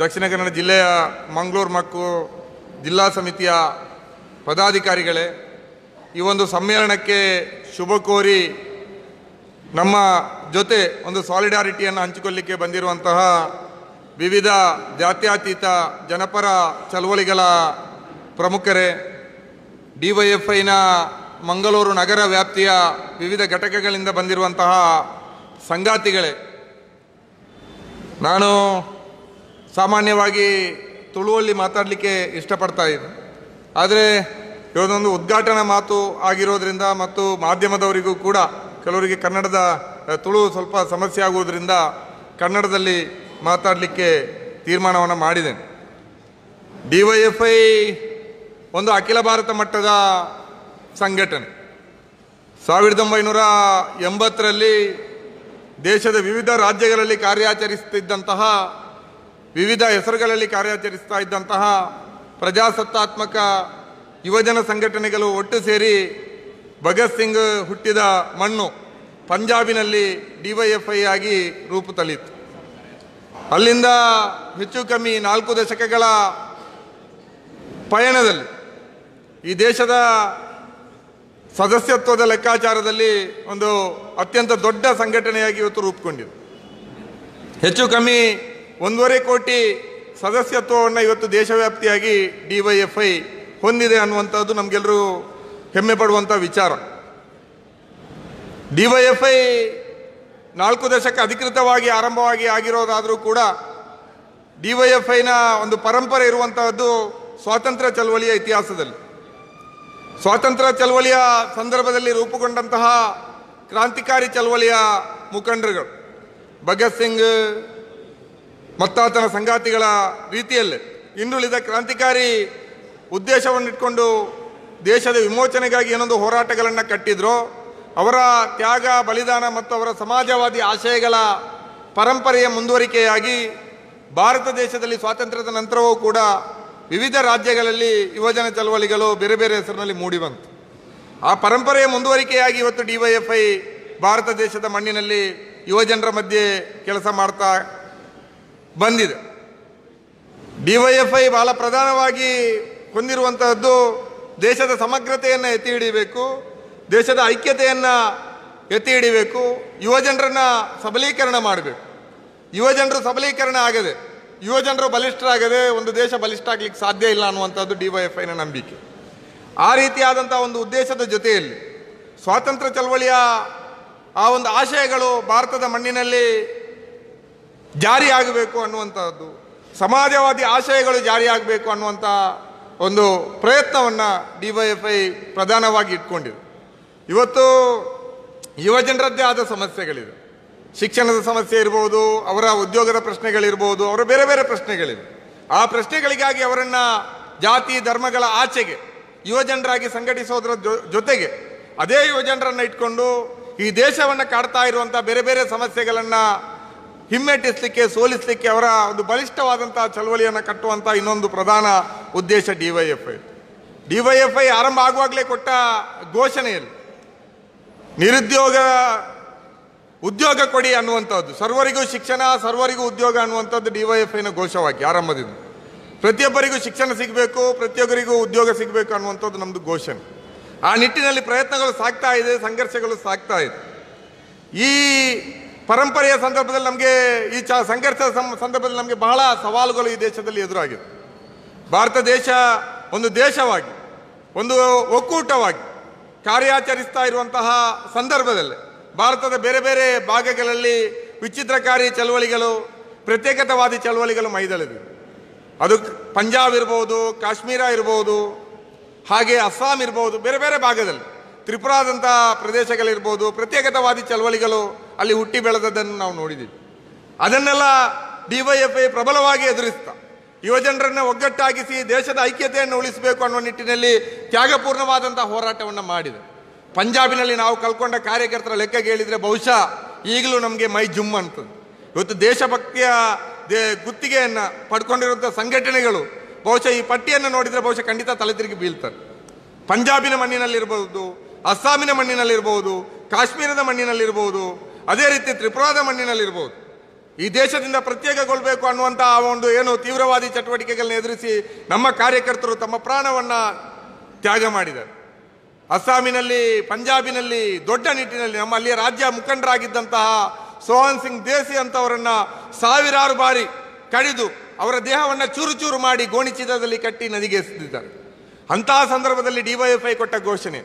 ದಕ್ಷಿಣ ಕನ್ನಡ ಜಿಲ್ಲೆಯ ಮಂಗಳೂರು ಮಕ್ಕು ಜಿಲ್ಲಾ ಸಮಿತಿಯ ಪದಾಧಿಕಾರಿಗಳೇ ಈ ಒಂದು ಸಮ್ಮೇಳನಕ್ಕೆ ಶುಭ ಕೋರಿ ನಮ್ಮ ಜೊತೆ ಒಂದು ಸಾಲಿಡಾರಿಟಿಯನ್ನು ಹಂಚಿಕೊಳ್ಳಲಿಕ್ಕೆ ಬಂದಿರುವಂತಹ ವಿವಿಧ ಜಾತ್ಯಾತೀತ ಜನಪರ ಚಳವಳಿಗಳ ಪ್ರಮುಖರೇ ಡಿ ವೈ ಐನ ಮಂಗಳೂರು ನಗರ ವ್ಯಾಪ್ತಿಯ ವಿವಿಧ ಘಟಕಗಳಿಂದ ಬಂದಿರುವಂತಹ ಸಂಗಾತಿಗಳೇ ನಾನು ಸಾಮಾನ್ಯವಾಗಿ ತುಳುವಲ್ಲಿ ಮಾತಾಡಲಿಕ್ಕೆ ಇಷ್ಟಪಡ್ತಾ ಇದ್ದೆ ಆದರೆ ಇವರೊಂದು ಉದ್ಘಾಟನಾ ಮಾತು ಆಗಿರೋದ್ರಿಂದ ಮತ್ತು ಮಾಧ್ಯಮದವರಿಗೂ ಕೂಡ ಕೆಲವರಿಗೆ ಕನ್ನಡದ ತುಳು ಸ್ವಲ್ಪ ಸಮಸ್ಯೆ ಆಗುವುದರಿಂದ ಕನ್ನಡದಲ್ಲಿ ಮಾತಾಡಲಿಕ್ಕೆ ತೀರ್ಮಾನವನ್ನು ಮಾಡಿದೆ ಡಿ ವೈ ಎಫ್ ಐ ಒಂದು ಅಖಿಲ ಭಾರತ ಮಟ್ಟದ ಸಂಘಟನೆ ಸಾವಿರದ ಒಂಬೈನೂರ ಎಂಬತ್ತರಲ್ಲಿ ದೇಶದ ವಿವಿಧ ರಾಜ್ಯಗಳಲ್ಲಿ ಕಾರ್ಯಾಚರಿಸುತ್ತಿದ್ದಂತಹ ವಿವಿಧ ಹೆಸರುಗಳಲ್ಲಿ ಕಾರ್ಯಾಚರಿಸ್ತಾ ಇದ್ದಂತಹ ಪ್ರಜಾಸತ್ತಾತ್ಮಕ ಯುವಜನ ಸಂಘಟನೆಗಳು ಒಟ್ಟು ಸೇರಿ ಭಗತ್ ಸಿಂಗ್ ಹುಟ್ಟಿದ ಮಣ್ಣು ಪಂಜಾಬಿನಲ್ಲಿ ಡಿ ಐ ಆಗಿ ರೂಪು ತಳಿತು ಅಲ್ಲಿಂದ ಹೆಚ್ಚು ಕಮ್ಮಿ ನಾಲ್ಕು ದಶಕಗಳ ಪಯಣದಲ್ಲಿ ಈ ದೇಶದ ಸದಸ್ಯತ್ವದ ಲೆಕ್ಕಾಚಾರದಲ್ಲಿ ಒಂದು ಅತ್ಯಂತ ದೊಡ್ಡ ಸಂಘಟನೆಯಾಗಿ ಇವತ್ತು ರೂಪುಗೊಂಡಿದೆ ಹೆಚ್ಚು ಕಮ್ಮಿ ಒಂದೂವರೆ ಕೋಟಿ ಸದಸ್ಯತ್ವವನ್ನು ಇವತ್ತು ದೇಶವ್ಯಾಪ್ತಿಯಾಗಿ ಡಿ ವೈ ಎಫ್ ಐ ಹೊಂದಿದೆ ಅನ್ನುವಂಥದ್ದು ನಮಗೆಲ್ಲರೂ ಹೆಮ್ಮೆ ಪಡುವಂಥ ವಿಚಾರ ಡಿ ವೈ ಎಫ್ ಐ ನಾಲ್ಕು ದಶಕ ಅಧಿಕೃತವಾಗಿ ಆರಂಭವಾಗಿ ಆಗಿರೋದಾದರೂ ಕೂಡ ಡಿ ವೈ ಎಫ್ ಐನ ಒಂದು ಪರಂಪರೆ ಇರುವಂತಹದ್ದು ಸ್ವಾತಂತ್ರ್ಯ ಚಳವಳಿಯ ಇತಿಹಾಸದಲ್ಲಿ ಸ್ವಾತಂತ್ರ್ಯ ಚಳವಳಿಯ ಸಂದರ್ಭದಲ್ಲಿ ರೂಪುಗೊಂಡಂತಹ ಕ್ರಾಂತಿಕಾರಿ ಚಳವಳಿಯ ಮುಖಂಡರುಗಳು ಭಗತ್ ಸಿಂಗ್ ಮತ್ತಾತನ ಸಂಗಾತಿಗಳ ರೀತಿಯಲ್ಲಿ ಇನ್ನುಳಿದ ಕ್ರಾಂತಿಕಾರಿ ಉದ್ದೇಶವನ್ನಿಟ್ಕೊಂಡು ದೇಶದ ವಿಮೋಚನೆಗಾಗಿ ಏನೊಂದು ಹೋರಾಟಗಳನ್ನು ಕಟ್ಟಿದ್ರು ಅವರ ತ್ಯಾಗ ಬಲಿದಾನ ಮತ್ತು ಅವರ ಸಮಾಜವಾದಿ ಆಶಯಗಳ ಪರಂಪರೆಯ ಮುಂದುವರಿಕೆಯಾಗಿ ಭಾರತ ದೇಶದಲ್ಲಿ ಸ್ವಾತಂತ್ರ್ಯದ ನಂತರವೂ ಕೂಡ ವಿವಿಧ ರಾಜ್ಯಗಳಲ್ಲಿ ಯುವಜನ ಚಳವಳಿಗಳು ಬೇರೆ ಬೇರೆ ಹೆಸರಿನಲ್ಲಿ ಮೂಡಿಬಂತು ಆ ಪರಂಪರೆಯ ಮುಂದುವರಿಕೆಯಾಗಿ ಇವತ್ತು D Y F I Bharat ದೇಶದ ಮಣ್ಣಿನಲ್ಲಿ ಯುವಜನರ ಮಧ್ಯೆ ಕೆಲಸ ಮಾಡ್ತಾ ಬಂದಿದೆ ಡಿ ವೈ ಎಫ್ ಐ ಬಹಳ ಪ್ರಧಾನವಾಗಿ ಹೊಂದಿರುವಂತಹದ್ದು ದೇಶದ ಸಮಗ್ರತೆಯನ್ನು ಎತ್ತಿ ಹಿಡಿಯಬೇಕು ದೇಶದ ಐಕ್ಯತೆಯನ್ನು ಎತ್ತಿ ಹಿಡಿಬೇಕು ಯುವಜನರನ್ನು ಸಬಲೀಕರಣ ಮಾಡಬೇಕು ಯುವಜನರು ಸಬಲೀಕರಣ ಆಗದೆ ಯುವಜನರು ಬಲಿಷ್ಠರಾಗದೆ ಒಂದು ದೇಶ ಬಲಿಷ್ಠ ಆಗ್ಲಿಕ್ಕೆ ಸಾಧ್ಯ ಇಲ್ಲ ಅನ್ನುವಂಥದ್ದು ಡಿ ವೈ ಎಫ್ ಐನ ನಂಬಿಕೆ ಆ ರೀತಿಯಾದಂಥ ಒಂದು ಉದ್ದೇಶದ ಜೊತೆಯಲ್ಲಿ ಸ್ವಾತಂತ್ರ್ಯ ಚಳವಳಿಯ ಆ ಒಂದು ಆಶಯಗಳು ಭಾರತದ ಮಣ್ಣಿನಲ್ಲಿ ಜಾರಿಯಾಗಬೇಕು ಅನ್ನುವಂಥದ್ದು ಸಮಾಜವಾದಿ ಆಶಯಗಳು ಜಾರಿಯಾಗಬೇಕು ಅನ್ನುವಂಥ ಒಂದು ಪ್ರಯತ್ನವನ್ನು ಡಿ ವೈ ಎಫ್ ಐ ಪ್ರಧಾನವಾಗಿ ಇಟ್ಕೊಂಡಿದೆ ಇವತ್ತು ಯುವಜನರದ್ದೇ ಆದ ಸಮಸ್ಯೆಗಳಿವೆ ಶಿಕ್ಷಣದ ಸಮಸ್ಯೆ ಇರ್ಬೋದು ಅವರ ಉದ್ಯೋಗದ ಪ್ರಶ್ನೆಗಳಿರ್ಬೋದು ಅವರ ಬೇರೆ ಬೇರೆ ಪ್ರಶ್ನೆಗಳಿವೆ ಆ ಪ್ರಶ್ನೆಗಳಿಗಾಗಿ ಅವರನ್ನು ಜಾತಿ ಧರ್ಮಗಳ ಆಚೆಗೆ ಯುವಜನರಾಗಿ ಸಂಘಟಿಸೋದ್ರ ಜೊತೆಗೆ ಅದೇ ಯುವಜನರನ್ನು ಇಟ್ಕೊಂಡು ಈ ದೇಶವನ್ನು ಕಾಡ್ತಾ ಇರುವಂಥ ಬೇರೆ ಬೇರೆ ಸಮಸ್ಯೆಗಳನ್ನು ಹಿಮ್ಮೆಟ್ಟಿಸಲಿಕ್ಕೆ ಸೋಲಿಸಲಿಕ್ಕೆ ಅವರ ಒಂದು ಬಲಿಷ್ಠವಾದಂಥ ಚಳವಳಿಯನ್ನು ಕಟ್ಟುವಂಥ ಇನ್ನೊಂದು ಪ್ರಧಾನ ಉದ್ದೇಶ D Y F I D Y F I ಆರಂಭ ಆಗುವಾಗಲೇ ಕೊಟ್ಟ ಘೋಷಣೆಯಲ್ಲಿ ನಿರುದ್ಯೋಗ ಉದ್ಯೋಗ ಕೊಡಿ ಅನ್ನುವಂಥದ್ದು ಸರ್ವರಿಗೂ ಶಿಕ್ಷಣ ಸರ್ವರಿಗೂ ಉದ್ಯೋಗ ಅನ್ನುವಂಥದ್ದು ಡಿ ವೈ ಎಫ್ ಐನ ಘೋಷವಾಗಿ ಆರಂಭದಿಂದ ಪ್ರತಿಯೊಬ್ಬರಿಗೂ ಶಿಕ್ಷಣ ಸಿಗಬೇಕು ಪ್ರತಿಯೊಬ್ಬರಿಗೂ ಉದ್ಯೋಗ ಸಿಗಬೇಕು ಅನ್ನುವಂಥದ್ದು ನಮ್ಮದು ಘೋಷಣೆ ಆ ನಿಟ್ಟಿನಲ್ಲಿ ಪ್ರಯತ್ನಗಳು ಸಾಗ್ತಾ ಇದೆ ಸಂಘರ್ಷಗಳು ಸಾಗ್ತಾ ಇದೆ ಈ ಪರಂಪರೆಯ ಸಂದರ್ಭದಲ್ಲಿ ನಮಗೆ ಈ ಚ ಸಂಘರ್ಷದ ಸಂದರ್ಭದಲ್ಲಿ ನಮಗೆ ಬಹಳ ಸವಾಲುಗಳು ಈ ದೇಶದಲ್ಲಿ ಎದುರಾಗಿದೆ ಭಾರತ ದೇಶ ಒಂದು ದೇಶವಾಗಿ ಒಂದು ಒಕ್ಕೂಟವಾಗಿ ಕಾರ್ಯಾಚರಿಸ್ತಾ ಇರುವಂತಹ ಸಂದರ್ಭದಲ್ಲಿ ಭಾರತದ ಬೇರೆ ಬೇರೆ ಭಾಗಗಳಲ್ಲಿ ವಿಚಿತ್ರಕಾರಿ ಚಳವಳಿಗಳು ಪ್ರತ್ಯೇಕತವಾದಿ ಚಳವಳಿಗಳು ಮೈದಳೆದಿವೆ ಅದು ಪಂಜಾಬ್ ಇರ್ಬೋದು ಕಾಶ್ಮೀರ ಇರ್ಬೋದು ಹಾಗೆ ಅಸ್ಸಾಂ ಇರ್ಬೋದು ಬೇರೆ ಬೇರೆ ಭಾಗದಲ್ಲಿ ತ್ರಿಪುರಾದಂಥ ಪ್ರದೇಶಗಳಿರ್ಬೋದು ಪ್ರತ್ಯೇಕತವಾದಿ ಚಳವಳಿಗಳು ಅಲ್ಲಿ ಹುಟ್ಟಿ ಬೆಳೆದದ್ದನ್ನು ನಾವು ನೋಡಿದ್ದೀವಿ ಅದನ್ನೆಲ್ಲ ಡಿ ವೈ ಎಫ್ ಐ ಪ್ರಬಲವಾಗಿ ಎದುರಿಸ್ತಾ ಯುವಜನರನ್ನು ಒಗ್ಗಟ್ಟಾಗಿಸಿ ದೇಶದ ಐಕ್ಯತೆಯನ್ನು ಉಳಿಸಬೇಕು ಅನ್ನೋ ನಿಟ್ಟಿನಲ್ಲಿ ತ್ಯಾಗಪೂರ್ಣವಾದಂಥ ಹೋರಾಟವನ್ನು ಮಾಡಿದೆ ಪಂಜಾಬಿನಲ್ಲಿ ನಾವು ಕಲ್ಕೊಂಡ ಕಾರ್ಯಕರ್ತರ ಲೆಕ್ಕ ಕೇಳಿದರೆ ಬಹುಶಃ ಈಗಲೂ ನಮಗೆ ಮೈ ಜುಮ್ ಅಂತ ಇವತ್ತು ದೇಶಭಕ್ತಿಯ ದೇ ಗುತ್ತಿಗೆಯನ್ನು ಪಡ್ಕೊಂಡಿರುವಂಥ ಸಂಘಟನೆಗಳು ಬಹುಶಃ ಈ ಪಟ್ಟಿಯನ್ನು ನೋಡಿದರೆ ಬಹುಶಃ ಖಂಡಿತ ತಲೆ ತಿರುಗಿ ಬೀಳ್ತಾರೆ ಪಂಜಾಬಿನ ಮಣ್ಣಿನಲ್ಲಿರ್ಬೋದು ಅಸ್ಸಾಮಿನ ಮಣ್ಣಿನಲ್ಲಿರ್ಬೋದು ಕಾಶ್ಮೀರದ ಮಣ್ಣಿನಲ್ಲಿರ್ಬೋದು ಅದೇ ರೀತಿ ತ್ರಿಪುರಾದ ಮಣ್ಣಿನಲ್ಲಿರ್ಬೋದು ಈ ದೇಶದಿಂದ ಪ್ರತ್ಯೇಕಗೊಳ್ಳಬೇಕು ಅನ್ನುವಂಥ ಆ ಒಂದು ಏನು ತೀವ್ರವಾದಿ ಚಟುವಟಿಕೆಗಳನ್ನ ಎದುರಿಸಿ ನಮ್ಮ ಕಾರ್ಯಕರ್ತರು ತಮ್ಮ ಪ್ರಾಣವನ್ನು ತ್ಯಾಗ ಮಾಡಿದ್ದಾರೆ ಅಸ್ಸಾಮಿನಲ್ಲಿ ಪಂಜಾಬಿನಲ್ಲಿ ದೊಡ್ಡ ನಿಟ್ಟಿನಲ್ಲಿ ನಮ್ಮ ಅಲ್ಲಿಯ ರಾಜ್ಯ ಮುಖಂಡರಾಗಿದ್ದಂತಹ ಸೋಹನ್ ಸಿಂಗ್ ದೇಸಿ ಅಂತವರನ್ನು ಸಾವಿರಾರು ಬಾರಿ ಕಡಿದು ಅವರ ದೇಹವನ್ನು ಚೂರು ಚೂರು ಮಾಡಿ ಗೋಣಿಚೀಲದಲ್ಲಿ ಕಟ್ಟಿ ನದಿಗೆ ಎಸೆದಿದ್ದಾರೆ ಅಂತಹ ಸಂದರ್ಭದಲ್ಲಿ ಡಿವೈಎಫ್ಐ ಕೊಟ್ಟ ಘೋಷಣೆ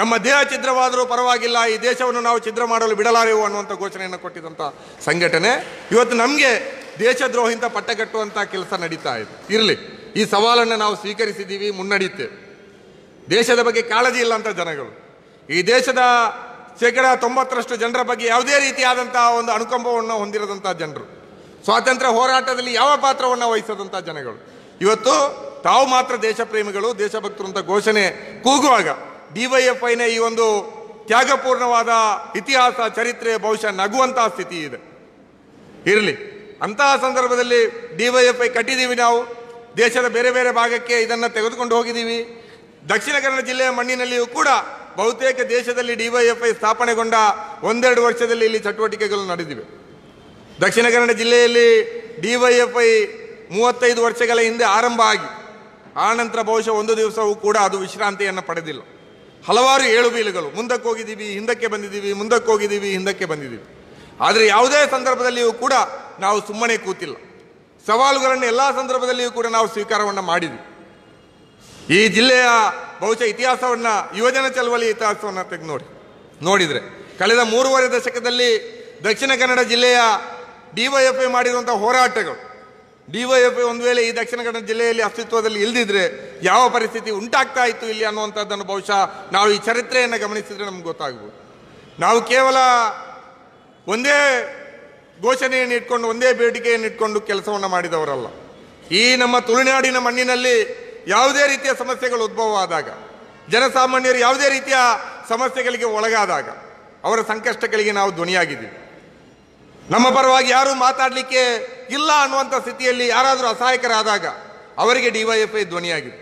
ನಮ್ಮ ದೇಹ ಛಿದ್ರವಾದರೂ ಪರವಾಗಿಲ್ಲ ಈ ದೇಶವನ್ನು ನಾವು ಛಿದ್ರ ಮಾಡಲು ಬಿಡಲಾರೆವು ಅನ್ನುವಂಥ ಘೋಷಣೆಯನ್ನು ಕೊಟ್ಟಿದ್ದಂಥ ಸಂಘಟನೆ ಇವತ್ತು ನಮಗೆ ದೇಶದ್ರೋಹಿಂತ ಪಟ್ಟಗಟ್ಟುವಂಥ ಕೆಲಸ ನಡೀತಾ ಇದೆ ಇರಲಿ ಈ ಸವಾಲನ್ನು ನಾವು ಸ್ವೀಕರಿಸಿದ್ದೀವಿ ಮುನ್ನಡೆಯುತ್ತೆ ದೇಶದ ಬಗ್ಗೆ ಕಾಳಜಿ ಇಲ್ಲ ಅಂತ ಜನಗಳು ಈ ದೇಶದ ಶೇಕಡ ತೊಂಬತ್ತರಷ್ಟು ಜನರ ಬಗ್ಗೆ ಯಾವುದೇ ರೀತಿಯಾದಂತಹ ಒಂದು ಅನುಕಂಪವನ್ನು ಹೊಂದಿರದಂತಹ ಜನರು ಸ್ವಾತಂತ್ರ್ಯ ಹೋರಾಟದಲ್ಲಿ ಯಾವ ಪಾತ್ರವನ್ನು ವಹಿಸದಂತಹ ಜನಗಳು ಇವತ್ತು ತಾವು ಮಾತ್ರ ದೇಶ ಪ್ರೇಮಿಗಳು ದೇಶಭಕ್ತರು ಅಂತ ಘೋಷಣೆ ಕೂಗುವಾಗ ಡಿ ವೈ ಎಫ್ ಈ ಒಂದು ತ್ಯಾಗಪೂರ್ಣವಾದ ಇತಿಹಾಸ ಚರಿತ್ರೆ ಬಹುಶಃ ನಗುವಂತಹ ಸ್ಥಿತಿ ಇದೆ ಇರಲಿ ಅಂತಹ ಸಂದರ್ಭದಲ್ಲಿ ಡಿ ವೈ ಎಫ್ ಐ ಕಟ್ಟಿದ್ದೀವಿ ನಾವು ದೇಶದ ಬೇರೆ ಬೇರೆ ಭಾಗಕ್ಕೆ ಇದನ್ನು ತೆಗೆದುಕೊಂಡು ಹೋಗಿದ್ದೀವಿ ದಕ್ಷಿಣ ಕನ್ನಡ ಜಿಲ್ಲೆಯ ಮಣ್ಣಿನಲ್ಲಿಯೂ ಕೂಡ ಬಹುತೇಕ ದೇಶದಲ್ಲಿ ಡಿವೈಎಫ್ಐ ಸ್ಥಾಪನೆಗೊಂಡ ಒಂದೆರಡು ವರ್ಷದಲ್ಲಿ ಇಲ್ಲಿ ಚಟುವಟಿಕೆಗಳು ನಡೆದಿವೆ ದಕ್ಷಿಣ ಕನ್ನಡ ಜಿಲ್ಲೆಯಲ್ಲಿ ಡಿವೈಎಫ್ಐ ಮೂವತ್ತೈದು ವರ್ಷಗಳ ಹಿಂದೆ ಆರಂಭ ಆಗಿ ಆನಂತರ ಬಹುಶಃ ಒಂದು ದಿವಸವೂ ಕೂಡ ಅದು ವಿಶ್ರಾಂತಿಯನ್ನು ಪಡೆದಿಲ್ಲ ಹಲವಾರು ಬೀಲುಗಳು ಮುಂದಕ್ಕೆ ಹೋಗಿದ್ದೀವಿ ಹಿಂದಕ್ಕೆ ಬಂದಿದ್ದೀವಿ ಮುಂದಕ್ಕೆ ಹೋಗಿದ್ದೀವಿ ಹಿಂದಕ್ಕೆ ಬಂದಿದ್ದೀವಿ ಆದರೆ ಯಾವುದೇ ಸಂದರ್ಭದಲ್ಲಿಯೂ ಕೂಡ ನಾವು ಸುಮ್ಮನೆ ಕೂತಿಲ್ಲ ಸವಾಲುಗಳನ್ನು ಎಲ್ಲ ಸಂದರ್ಭದಲ್ಲಿಯೂ ಕೂಡ ನಾವು ಸ್ವೀಕಾರವನ್ನು ಮಾಡಿದ್ವಿ ಈ ಜಿಲ್ಲೆಯ ಬಹುಶಃ ಇತಿಹಾಸವನ್ನು ಯುವಜನ ಚಳವಳಿ ಇತಿಹಾಸವನ್ನು ತೆಗೆದು ನೋಡಿ ನೋಡಿದರೆ ಕಳೆದ ಮೂರುವರೆ ದಶಕದಲ್ಲಿ ದಕ್ಷಿಣ ಕನ್ನಡ ಜಿಲ್ಲೆಯ ಡಿ ವೈ ಎಫ್ ಐ ಮಾಡಿರುವಂಥ ಹೋರಾಟಗಳು ಡಿ ವೈ ಎಫ್ ಒಂದು ವೇಳೆ ಈ ದಕ್ಷಿಣ ಕನ್ನಡ ಜಿಲ್ಲೆಯಲ್ಲಿ ಅಸ್ತಿತ್ವದಲ್ಲಿ ಇಲ್ದಿದ್ರೆ ಯಾವ ಪರಿಸ್ಥಿತಿ ಉಂಟಾಗ್ತಾ ಇತ್ತು ಇಲ್ಲಿ ಅನ್ನುವಂಥದ್ದನ್ನು ಬಹುಶಃ ನಾವು ಈ ಚರಿತ್ರೆಯನ್ನು ಗಮನಿಸಿದರೆ ನಮ್ಗೆ ಗೊತ್ತಾಗಬಹುದು ನಾವು ಕೇವಲ ಒಂದೇ ಘೋಷಣೆಯನ್ನು ಇಟ್ಕೊಂಡು ಒಂದೇ ಬೇಡಿಕೆಯನ್ನು ಇಟ್ಕೊಂಡು ಕೆಲಸವನ್ನು ಮಾಡಿದವರಲ್ಲ ಈ ನಮ್ಮ ತುಳುನಾಡಿನ ಮಣ್ಣಿನಲ್ಲಿ ಯಾವುದೇ ರೀತಿಯ ಸಮಸ್ಯೆಗಳು ಉದ್ಭವ ಆದಾಗ ಜನಸಾಮಾನ್ಯರು ಯಾವುದೇ ರೀತಿಯ ಸಮಸ್ಯೆಗಳಿಗೆ ಒಳಗಾದಾಗ ಅವರ ಸಂಕಷ್ಟಗಳಿಗೆ ನಾವು ಧ್ವನಿಯಾಗಿದ್ದೀವಿ ನಮ್ಮ ಪರವಾಗಿ ಯಾರೂ ಮಾತಾಡಲಿಕ್ಕೆ ಇಲ್ಲ ಅನ್ನುವಂಥ ಸ್ಥಿತಿಯಲ್ಲಿ ಯಾರಾದರೂ ಅಸಹಾಯಕರಾದಾಗ ಅವರಿಗೆ ಡಿ ವೈ ಐ ಧ್ವನಿಯಾಗಿದೆ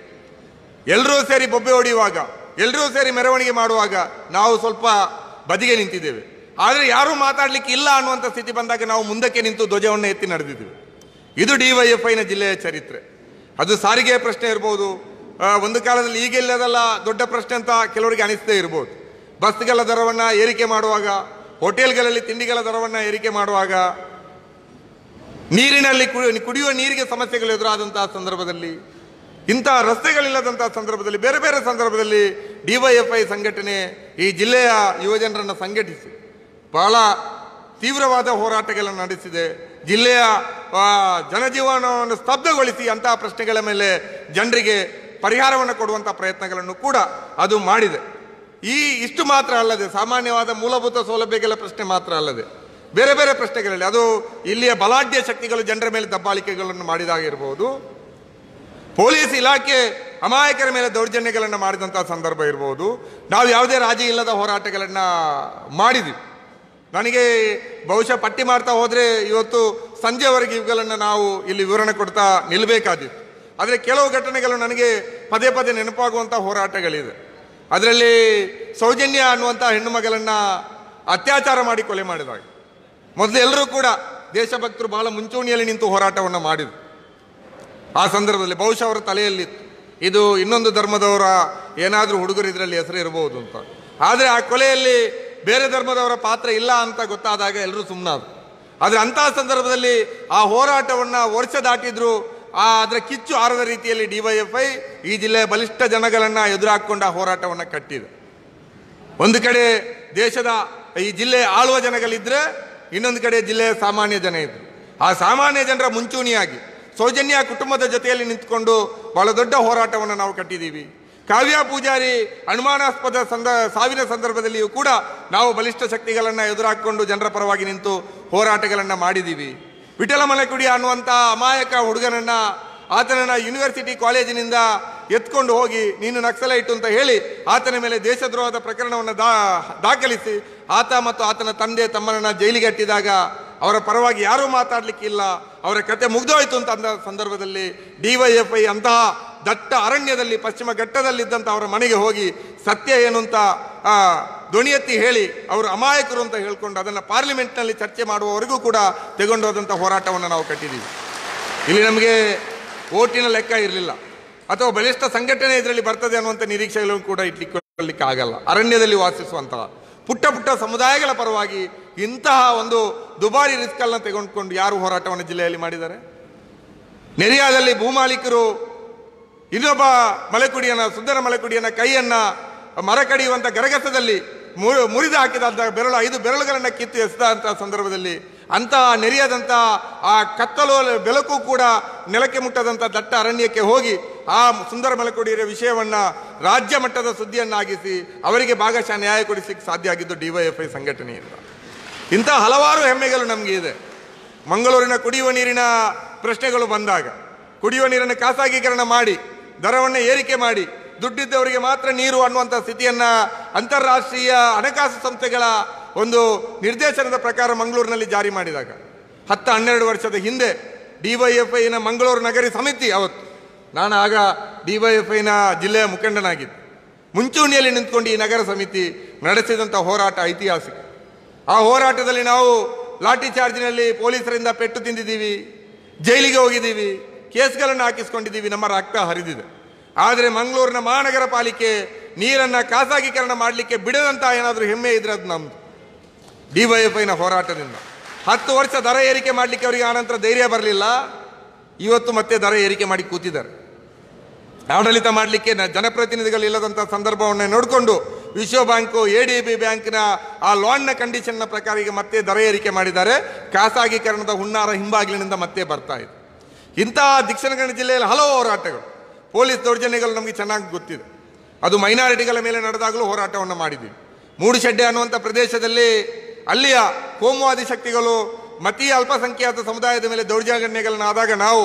ಎಲ್ಲರೂ ಸೇರಿ ಬೊಬ್ಬೆ ಹೊಡೆಯುವಾಗ ಎಲ್ಲರೂ ಸೇರಿ ಮೆರವಣಿಗೆ ಮಾಡುವಾಗ ನಾವು ಸ್ವಲ್ಪ ಬದಿಗೆ ನಿಂತಿದ್ದೇವೆ ಆದರೆ ಯಾರೂ ಮಾತಾಡಲಿಕ್ಕೆ ಇಲ್ಲ ಅನ್ನುವಂಥ ಸ್ಥಿತಿ ಬಂದಾಗ ನಾವು ಮುಂದಕ್ಕೆ ನಿಂತು ಧ್ವಜವನ್ನು ಎತ್ತಿ ನಡೆದಿದ್ದೇವೆ ಇದು ಡಿ ಐನ ಜಿಲ್ಲೆಯ ಚರಿತ್ರೆ ಅದು ಸಾರಿಗೆಯ ಪ್ರಶ್ನೆ ಇರ್ಬೋದು ಒಂದು ಕಾಲದಲ್ಲಿ ಈಗಿಲ್ಲದಲ್ಲ ದೊಡ್ಡ ಪ್ರಶ್ನೆ ಅಂತ ಕೆಲವರಿಗೆ ಅನಿಸ್ತೇ ಇರ್ಬೋದು ಬಸ್ಗಳ ದರವನ್ನು ಏರಿಕೆ ಮಾಡುವಾಗ ಹೋಟೆಲ್ಗಳಲ್ಲಿ ತಿಂಡಿಗಳ ದರವನ್ನು ಏರಿಕೆ ಮಾಡುವಾಗ ನೀರಿನಲ್ಲಿ ಕುಡಿಯುವ ನೀರಿಗೆ ಸಮಸ್ಯೆಗಳು ಎದುರಾದಂತಹ ಸಂದರ್ಭದಲ್ಲಿ ಇಂಥ ರಸ್ತೆಗಳಿಲ್ಲದಂತಹ ಸಂದರ್ಭದಲ್ಲಿ ಬೇರೆ ಬೇರೆ ಸಂದರ್ಭದಲ್ಲಿ ಡಿ ವೈ ಸಂಘಟನೆ ಈ ಜಿಲ್ಲೆಯ ಯುವಜನರನ್ನು ಸಂಘಟಿಸಿ ಬಹಳ ತೀವ್ರವಾದ ಹೋರಾಟಗಳನ್ನು ನಡೆಸಿದೆ ಜಿಲ್ಲೆಯ ಜನಜೀವನವನ್ನು ಸ್ತಬ್ಧಗೊಳಿಸಿ ಅಂತಹ ಪ್ರಶ್ನೆಗಳ ಮೇಲೆ ಜನರಿಗೆ ಪರಿಹಾರವನ್ನು ಕೊಡುವಂಥ ಪ್ರಯತ್ನಗಳನ್ನು ಕೂಡ ಅದು ಮಾಡಿದೆ ಈ ಇಷ್ಟು ಮಾತ್ರ ಅಲ್ಲದೆ ಸಾಮಾನ್ಯವಾದ ಮೂಲಭೂತ ಸೌಲಭ್ಯಗಳ ಪ್ರಶ್ನೆ ಮಾತ್ರ ಅಲ್ಲದೆ ಬೇರೆ ಬೇರೆ ಪ್ರಶ್ನೆಗಳಲ್ಲಿ ಅದು ಇಲ್ಲಿಯ ಬಲಾಢ್ಯ ಶಕ್ತಿಗಳು ಜನರ ಮೇಲೆ ದಬ್ಬಾಳಿಕೆಗಳನ್ನು ಮಾಡಿದಾಗಿರ್ಬೋದು ಪೊಲೀಸ್ ಇಲಾಖೆ ಅಮಾಯಕರ ಮೇಲೆ ದೌರ್ಜನ್ಯಗಳನ್ನು ಮಾಡಿದಂಥ ಸಂದರ್ಭ ಇರ್ಬೋದು ನಾವು ಯಾವುದೇ ರಾಜಿ ಇಲ್ಲದ ಹೋರಾಟಗಳನ್ನು ಮಾಡಿದ್ವಿ ನನಗೆ ಬಹುಶಃ ಪಟ್ಟಿ ಮಾಡ್ತಾ ಹೋದರೆ ಇವತ್ತು ಸಂಜೆವರೆಗೆ ಇವುಗಳನ್ನು ನಾವು ಇಲ್ಲಿ ವಿವರಣೆ ಕೊಡ್ತಾ ನಿಲ್ಲಬೇಕಾದಿತ್ತು ಆದರೆ ಕೆಲವು ಘಟನೆಗಳು ನನಗೆ ಪದೇ ಪದೇ ನೆನಪಾಗುವಂಥ ಹೋರಾಟಗಳಿದೆ ಅದರಲ್ಲಿ ಸೌಜನ್ಯ ಅನ್ನುವಂಥ ಹೆಣ್ಣು ಮಗಳನ್ನು ಅತ್ಯಾಚಾರ ಮಾಡಿ ಕೊಲೆ ಮಾಡಿದಾಗ ಮೊದಲು ಎಲ್ಲರೂ ಕೂಡ ದೇಶಭಕ್ತರು ಬಹಳ ಮುಂಚೂಣಿಯಲ್ಲಿ ನಿಂತು ಹೋರಾಟವನ್ನು ಮಾಡಿದರು ಆ ಸಂದರ್ಭದಲ್ಲಿ ಬಹುಶಃ ಅವರ ತಲೆಯಲ್ಲಿತ್ತು ಇದು ಇನ್ನೊಂದು ಧರ್ಮದವರ ಏನಾದರೂ ಹುಡುಗರು ಇದರಲ್ಲಿ ಹೆಸರು ಇರಬಹುದು ಅಂತ ಆದರೆ ಆ ಕೊಲೆಯಲ್ಲಿ ಬೇರೆ ಧರ್ಮದವರ ಪಾತ್ರ ಇಲ್ಲ ಅಂತ ಗೊತ್ತಾದಾಗ ಎಲ್ಲರೂ ಸುಮ್ಮನಾದ್ರು ಆದರೆ ಅಂತಹ ಸಂದರ್ಭದಲ್ಲಿ ಆ ಹೋರಾಟವನ್ನು ವರ್ಷ ದಾಟಿದ್ರು ಆ ಅದರ ಕಿಚ್ಚು ಆರದ ರೀತಿಯಲ್ಲಿ ಡಿ ವೈ ಎಫ್ ಐ ಈ ಜಿಲ್ಲೆಯ ಬಲಿಷ್ಠ ಜನಗಳನ್ನು ಎದುರಾಕೊಂಡು ಆ ಹೋರಾಟವನ್ನು ಕಟ್ಟಿದೆ ಒಂದು ಕಡೆ ದೇಶದ ಈ ಜಿಲ್ಲೆ ಆಳುವ ಜನಗಳಿದ್ರೆ ಇನ್ನೊಂದು ಕಡೆ ಜಿಲ್ಲೆಯ ಸಾಮಾನ್ಯ ಜನ ಇದ್ರು ಆ ಸಾಮಾನ್ಯ ಜನರ ಮುಂಚೂಣಿಯಾಗಿ ಸೌಜನ್ಯ ಕುಟುಂಬದ ಜೊತೆಯಲ್ಲಿ ನಿಂತ್ಕೊಂಡು ಬಹಳ ದೊಡ್ಡ ಹೋರಾಟವನ್ನು ನಾವು ಕಟ್ಟಿದ್ದೀವಿ ಕಾವ್ಯ ಪೂಜಾರಿ ಅನುಮಾನಾಸ್ಪದ ಸಂದ ಸಾವಿನ ಸಂದರ್ಭದಲ್ಲಿಯೂ ಕೂಡ ನಾವು ಬಲಿಷ್ಠ ಶಕ್ತಿಗಳನ್ನು ಎದುರಾಕೊಂಡು ಜನರ ಪರವಾಗಿ ನಿಂತು ಹೋರಾಟಗಳನ್ನು ಮಾಡಿದ್ದೀವಿ ವಿಠಲ ಮಲೆಕುಡಿ ಅನ್ನುವಂಥ ಅಮಾಯಕ ಹುಡುಗನನ್ನು ಆತನನ್ನು ಯೂನಿವರ್ಸಿಟಿ ಕಾಲೇಜಿನಿಂದ ಎತ್ಕೊಂಡು ಹೋಗಿ ನೀನು ಇಟ್ಟು ಅಂತ ಹೇಳಿ ಆತನ ಮೇಲೆ ದೇಶದ್ರೋಹದ ಪ್ರಕರಣವನ್ನು ದಾ ದಾಖಲಿಸಿ ಆತ ಮತ್ತು ಆತನ ತಂದೆ ತಮ್ಮನನ್ನು ಜೈಲಿಗೆ ಅಟ್ಟಿದಾಗ ಅವರ ಪರವಾಗಿ ಯಾರೂ ಮಾತಾಡಲಿಕ್ಕಿಲ್ಲ ಅವರ ಕತೆ ಮುಗ್ದೋಯ್ತು ಅಂತ ಅಂದ ಸಂದರ್ಭದಲ್ಲಿ ಡಿ ವೈ ಅಂತಹ ದಟ್ಟ ಅರಣ್ಯದಲ್ಲಿ ಪಶ್ಚಿಮ ಘಟ್ಟದಲ್ಲಿದ್ದಂಥ ಅವರ ಮನೆಗೆ ಹೋಗಿ ಸತ್ಯ ಏನು ಅಂತ ಧ್ವನಿಯೆತ್ತಿ ಹೇಳಿ ಅವರು ಅಮಾಯಕರು ಅಂತ ಹೇಳ್ಕೊಂಡು ಅದನ್ನು ಪಾರ್ಲಿಮೆಂಟ್ನಲ್ಲಿ ಚರ್ಚೆ ಮಾಡುವವರೆಗೂ ಕೂಡ ತೆಗೊಂಡೋದಂಥ ಹೋರಾಟವನ್ನು ನಾವು ಕಟ್ಟಿದ್ದೀವಿ ಇಲ್ಲಿ ನಮಗೆ ಓಟಿನ ಲೆಕ್ಕ ಇರಲಿಲ್ಲ ಅಥವಾ ಬಲಿಷ್ಠ ಸಂಘಟನೆ ಇದರಲ್ಲಿ ಬರ್ತದೆ ಅನ್ನುವಂಥ ನಿರೀಕ್ಷೆಗಳನ್ನು ಕೂಡ ಇಟ್ಲಿಕ್ಕೆ ಆಗಲ್ಲ ಅರಣ್ಯದಲ್ಲಿ ವಾಸಿಸುವಂತಹ ಪುಟ್ಟ ಪುಟ್ಟ ಸಮುದಾಯಗಳ ಪರವಾಗಿ ಇಂತಹ ಒಂದು ದುಬಾರಿ ರಿಸ್ಕಲ್ಲನ್ನು ತೆಗೆದುಕೊಂಡು ಯಾರು ಹೋರಾಟವನ್ನು ಜಿಲ್ಲೆಯಲ್ಲಿ ಮಾಡಿದ್ದಾರೆ ನೆರಿಯಾದಲ್ಲಿ ಭೂಮಾಲೀಕರು ಇನ್ನೊಬ್ಬ ಮಲೆಕುಡಿಯನ ಸುಂದರ ಮಲೆಕುಡಿಯನ ಕೈಯನ್ನ ಮರ ಕಡಿಯುವಂಥ ಗರಗಸದಲ್ಲಿ ಮುರಿದು ಹಾಕಿದಂಥ ಬೆರಳು ಐದು ಬೆರಳುಗಳನ್ನು ಕಿತ್ತು ಎಸೆದಂಥ ಸಂದರ್ಭದಲ್ಲಿ ಅಂತಹ ನೆರೆಯದಂಥ ಆ ಕತ್ತಲು ಬೆಳಕು ಕೂಡ ನೆಲಕ್ಕೆ ಮುಟ್ಟದಂಥ ದಟ್ಟ ಅರಣ್ಯಕ್ಕೆ ಹೋಗಿ ಆ ಸುಂದರ ಮಲೆಕುಡಿಯರ ವಿಷಯವನ್ನ ರಾಜ್ಯ ಮಟ್ಟದ ಸುದ್ದಿಯನ್ನಾಗಿಸಿ ಅವರಿಗೆ ಭಾಗಶಃ ನ್ಯಾಯ ಕೊಡಿಸಿಕ್ ಸಾಧ್ಯ ಆಗಿದ್ದು ಡಿ ವೈ ಐ ಸಂಘಟನೆಯಿಂದ ಇಂಥ ಹಲವಾರು ಹೆಮ್ಮೆಗಳು ನಮಗೆ ಇದೆ ಮಂಗಳೂರಿನ ಕುಡಿಯುವ ನೀರಿನ ಪ್ರಶ್ನೆಗಳು ಬಂದಾಗ ಕುಡಿಯುವ ನೀರನ್ನು ಖಾಸಗೀಕರಣ ಮಾಡಿ ದರವನ್ನು ಏರಿಕೆ ಮಾಡಿ ದುಡ್ಡಿದ್ದವರಿಗೆ ಮಾತ್ರ ನೀರು ಅನ್ನುವಂಥ ಸ್ಥಿತಿಯನ್ನು ಅಂತಾರಾಷ್ಟ್ರೀಯ ಹಣಕಾಸು ಸಂಸ್ಥೆಗಳ ಒಂದು ನಿರ್ದೇಶನದ ಪ್ರಕಾರ ಮಂಗಳೂರಿನಲ್ಲಿ ಜಾರಿ ಮಾಡಿದಾಗ ಹತ್ತು ಹನ್ನೆರಡು ವರ್ಷದ ಹಿಂದೆ ಡಿ ವೈ ಎಫ್ ಐನ ಮಂಗಳೂರು ನಗರಿ ಸಮಿತಿ ಅವತ್ತು ನಾನು ಆಗ ಡಿ ವೈ ಎಫ್ ಐನ ಜಿಲ್ಲೆಯ ಮುಖಂಡನಾಗಿದ್ದೆ ಮುಂಚೂಣಿಯಲ್ಲಿ ನಿಂತ್ಕೊಂಡು ಈ ನಗರ ಸಮಿತಿ ನಡೆಸಿದಂಥ ಹೋರಾಟ ಐತಿಹಾಸಿಕ ಆ ಹೋರಾಟದಲ್ಲಿ ನಾವು ಲಾಠಿ ಚಾರ್ಜ್ನಲ್ಲಿ ಪೊಲೀಸರಿಂದ ಪೆಟ್ಟು ತಿಂದಿದ್ದೀವಿ ಜೈಲಿಗೆ ಹೋಗಿದ್ದೀವಿ ಕೇಸ್ಗಳನ್ನು ಹಾಕಿಸ್ಕೊಂಡಿದ್ದೀವಿ ನಮ್ಮ ರಕ್ತ ಹರಿದಿದೆ ಆದರೆ ಮಂಗಳೂರಿನ ಮಹಾನಗರ ಪಾಲಿಕೆ ನೀರನ್ನು ಖಾಸಗೀಕರಣ ಮಾಡಲಿಕ್ಕೆ ಬಿಡದಂತ ಏನಾದರೂ ಹೆಮ್ಮೆ ಇದ್ರೆ ಅದು ನಮ್ಮದು ಡಿ ವೈ ಎಫ್ ಐನ ಹೋರಾಟದಿಂದ ಹತ್ತು ವರ್ಷ ದರ ಏರಿಕೆ ಮಾಡಲಿಕ್ಕೆ ಅವರಿಗೆ ಆನಂತರ ಧೈರ್ಯ ಬರಲಿಲ್ಲ ಇವತ್ತು ಮತ್ತೆ ದರ ಏರಿಕೆ ಮಾಡಿ ಕೂತಿದ್ದಾರೆ ಆಡಳಿತ ಮಾಡಲಿಕ್ಕೆ ಜನಪ್ರತಿನಿಧಿಗಳಿಲ್ಲದಂಥ ಸಂದರ್ಭವನ್ನು ನೋಡಿಕೊಂಡು ವಿಶ್ವ ಬ್ಯಾಂಕು ಎ ಡಿ ಬಿ ಬ್ಯಾಂಕ್ನ ಆ ಲೋನ್ನ ಕಂಡೀಷನ್ನ ಪ್ರಕಾರ ಈಗ ಮತ್ತೆ ದರ ಏರಿಕೆ ಮಾಡಿದ್ದಾರೆ ಖಾಸಗೀಕರಣದ ಹುನ್ನಾರ ಹಿಂಬಾಗಿಲಿನಿಂದ ಮತ್ತೆ ಬರ್ತಾ ಇದೆ ಇಂಥ ದಕ್ಷಿಣ ಕನ್ನಡ ಜಿಲ್ಲೆಯಲ್ಲಿ ಹಲವು ಹೋರಾಟಗಳು ಪೊಲೀಸ್ ದೌರ್ಜನ್ಯಗಳು ನಮಗೆ ಚೆನ್ನಾಗಿ ಗೊತ್ತಿದೆ ಅದು ಮೈನಾರಿಟಿಗಳ ಮೇಲೆ ನಡೆದಾಗಲೂ ಹೋರಾಟವನ್ನು ಮಾಡಿದ್ದೀವಿ ಮೂಡುಶೆಡ್ಡೆ ಅನ್ನುವಂಥ ಪ್ರದೇಶದಲ್ಲಿ ಅಲ್ಲಿಯ ಕೋಮುವಾದಿ ಶಕ್ತಿಗಳು ಮತೀಯ ಅಲ್ಪಸಂಖ್ಯಾತ ಸಮುದಾಯದ ಮೇಲೆ ದೌರ್ಜನ್ಯಗಳನ್ನು ಆದಾಗ ನಾವು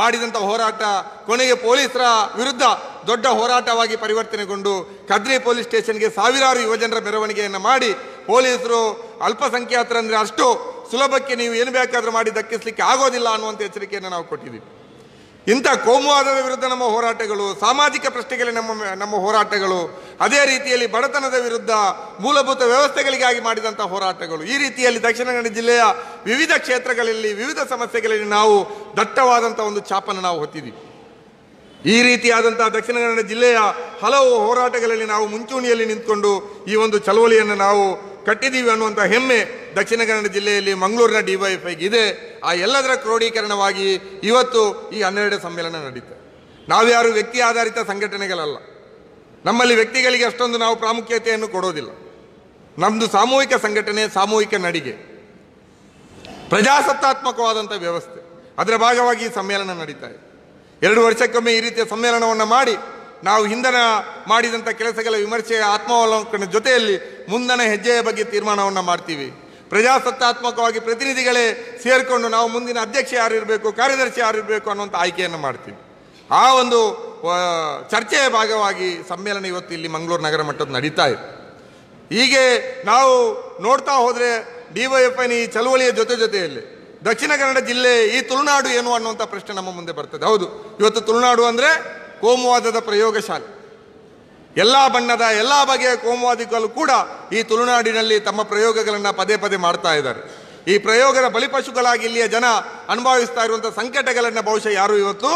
ಮಾಡಿದಂಥ ಹೋರಾಟ ಕೊನೆಗೆ ಪೊಲೀಸರ ವಿರುದ್ಧ ದೊಡ್ಡ ಹೋರಾಟವಾಗಿ ಪರಿವರ್ತನೆಗೊಂಡು ಕದ್ರಿ ಪೊಲೀಸ್ ಸ್ಟೇಷನ್ಗೆ ಸಾವಿರಾರು ಯುವಜನರ ಮೆರವಣಿಗೆಯನ್ನು ಮಾಡಿ ಪೊಲೀಸರು ಅಲ್ಪಸಂಖ್ಯಾತರಂದರೆ ಅಷ್ಟು ಸುಲಭಕ್ಕೆ ನೀವು ಏನು ಬೇಕಾದರೂ ಮಾಡಿ ದಕ್ಕಿಸಲಿಕ್ಕೆ ಆಗೋದಿಲ್ಲ ಅನ್ನುವಂಥ ಎಚ್ಚರಿಕೆಯನ್ನು ನಾವು ಕೊಟ್ಟಿದ್ದೀವಿ ಇಂಥ ಕೋಮುವಾದದ ವಿರುದ್ಧ ನಮ್ಮ ಹೋರಾಟಗಳು ಸಾಮಾಜಿಕ ಪ್ರಶ್ನೆಗಳಲ್ಲಿ ನಮ್ಮ ನಮ್ಮ ಹೋರಾಟಗಳು ಅದೇ ರೀತಿಯಲ್ಲಿ ಬಡತನದ ವಿರುದ್ಧ ಮೂಲಭೂತ ವ್ಯವಸ್ಥೆಗಳಿಗಾಗಿ ಮಾಡಿದಂಥ ಹೋರಾಟಗಳು ಈ ರೀತಿಯಲ್ಲಿ ದಕ್ಷಿಣ ಕನ್ನಡ ಜಿಲ್ಲೆಯ ವಿವಿಧ ಕ್ಷೇತ್ರಗಳಲ್ಲಿ ವಿವಿಧ ಸಮಸ್ಯೆಗಳಲ್ಲಿ ನಾವು ದಟ್ಟವಾದಂಥ ಒಂದು ಛಾಪನ್ನು ನಾವು ಹೊತ್ತಿದ್ದೀವಿ ಈ ರೀತಿಯಾದಂಥ ದಕ್ಷಿಣ ಕನ್ನಡ ಜಿಲ್ಲೆಯ ಹಲವು ಹೋರಾಟಗಳಲ್ಲಿ ನಾವು ಮುಂಚೂಣಿಯಲ್ಲಿ ನಿಂತ್ಕೊಂಡು ಈ ಒಂದು ಚಳವಳಿಯನ್ನು ನಾವು ಕಟ್ಟಿದ್ದೀವಿ ಅನ್ನುವಂಥ ಹೆಮ್ಮೆ ದಕ್ಷಿಣ ಕನ್ನಡ ಜಿಲ್ಲೆಯಲ್ಲಿ ಮಂಗಳೂರಿನ ಡಿ ವೈ ಇದೆ ಆ ಎಲ್ಲದರ ಕ್ರೋಢೀಕರಣವಾಗಿ ಇವತ್ತು ಈ ಹನ್ನೆರಡು ಸಮ್ಮೇಳನ ನಡೀತದೆ ನಾವ್ಯಾರು ವ್ಯಕ್ತಿ ಆಧಾರಿತ ಸಂಘಟನೆಗಳಲ್ಲ ನಮ್ಮಲ್ಲಿ ವ್ಯಕ್ತಿಗಳಿಗೆ ಅಷ್ಟೊಂದು ನಾವು ಪ್ರಾಮುಖ್ಯತೆಯನ್ನು ಕೊಡೋದಿಲ್ಲ ನಮ್ಮದು ಸಾಮೂಹಿಕ ಸಂಘಟನೆ ಸಾಮೂಹಿಕ ನಡಿಗೆ ಪ್ರಜಾಸತ್ತಾತ್ಮಕವಾದಂಥ ವ್ಯವಸ್ಥೆ ಅದರ ಭಾಗವಾಗಿ ಈ ಸಮ್ಮೇಳನ ನಡೀತಾ ಇದೆ ಎರಡು ವರ್ಷಕ್ಕೊಮ್ಮೆ ಈ ರೀತಿಯ ಸಮ್ಮೇಳನವನ್ನು ಮಾಡಿ ನಾವು ಹಿಂದನ ಮಾಡಿದಂಥ ಕೆಲಸಗಳ ವಿಮರ್ಶೆಯ ಆತ್ಮಾವಲೋಕನ ಜೊತೆಯಲ್ಲಿ ಮುಂದಿನ ಹೆಜ್ಜೆಯ ಬಗ್ಗೆ ತೀರ್ಮಾನವನ್ನು ಮಾಡ್ತೀವಿ ಪ್ರಜಾಸತ್ತಾತ್ಮಕವಾಗಿ ಪ್ರತಿನಿಧಿಗಳೇ ಸೇರಿಕೊಂಡು ನಾವು ಮುಂದಿನ ಅಧ್ಯಕ್ಷ ಯಾರಿರಬೇಕು ಕಾರ್ಯದರ್ಶಿ ಯಾರಿರಬೇಕು ಅನ್ನುವಂಥ ಆಯ್ಕೆಯನ್ನು ಮಾಡ್ತೀವಿ ಆ ಒಂದು ಚರ್ಚೆಯ ಭಾಗವಾಗಿ ಸಮ್ಮೇಳನ ಇವತ್ತು ಇಲ್ಲಿ ಮಂಗಳೂರು ನಗರ ಮಟ್ಟದ ನಡೀತಾ ಇದೆ ಹೀಗೆ ನಾವು ನೋಡ್ತಾ ಹೋದರೆ ಡಿ ಐನ ಈ ಚಳುವಳಿಯ ಜೊತೆ ಜೊತೆಯಲ್ಲಿ ದಕ್ಷಿಣ ಕನ್ನಡ ಜಿಲ್ಲೆ ಈ ತುಳುನಾಡು ಏನು ಅನ್ನುವಂಥ ಪ್ರಶ್ನೆ ನಮ್ಮ ಮುಂದೆ ಬರ್ತದೆ ಹೌದು ಇವತ್ತು ತುಳುನಾಡು ಅಂದರೆ ಕೋಮುವಾದದ ಪ್ರಯೋಗಶಾಲೆ ಎಲ್ಲ ಬಣ್ಣದ ಎಲ್ಲ ಬಗೆಯ ಕೋಮುವಾದಿಗಳು ಕೂಡ ಈ ತುಳುನಾಡಿನಲ್ಲಿ ತಮ್ಮ ಪ್ರಯೋಗಗಳನ್ನು ಪದೇ ಪದೇ ಮಾಡ್ತಾ ಇದ್ದಾರೆ ಈ ಪ್ರಯೋಗದ ಬಲಿಪಶುಗಳಾಗಿ ಇಲ್ಲಿಯ ಜನ ಅನುಭವಿಸ್ತಾ ಇರುವಂಥ ಸಂಕಟಗಳನ್ನು ಬಹುಶಃ ಯಾರು ಇವತ್ತು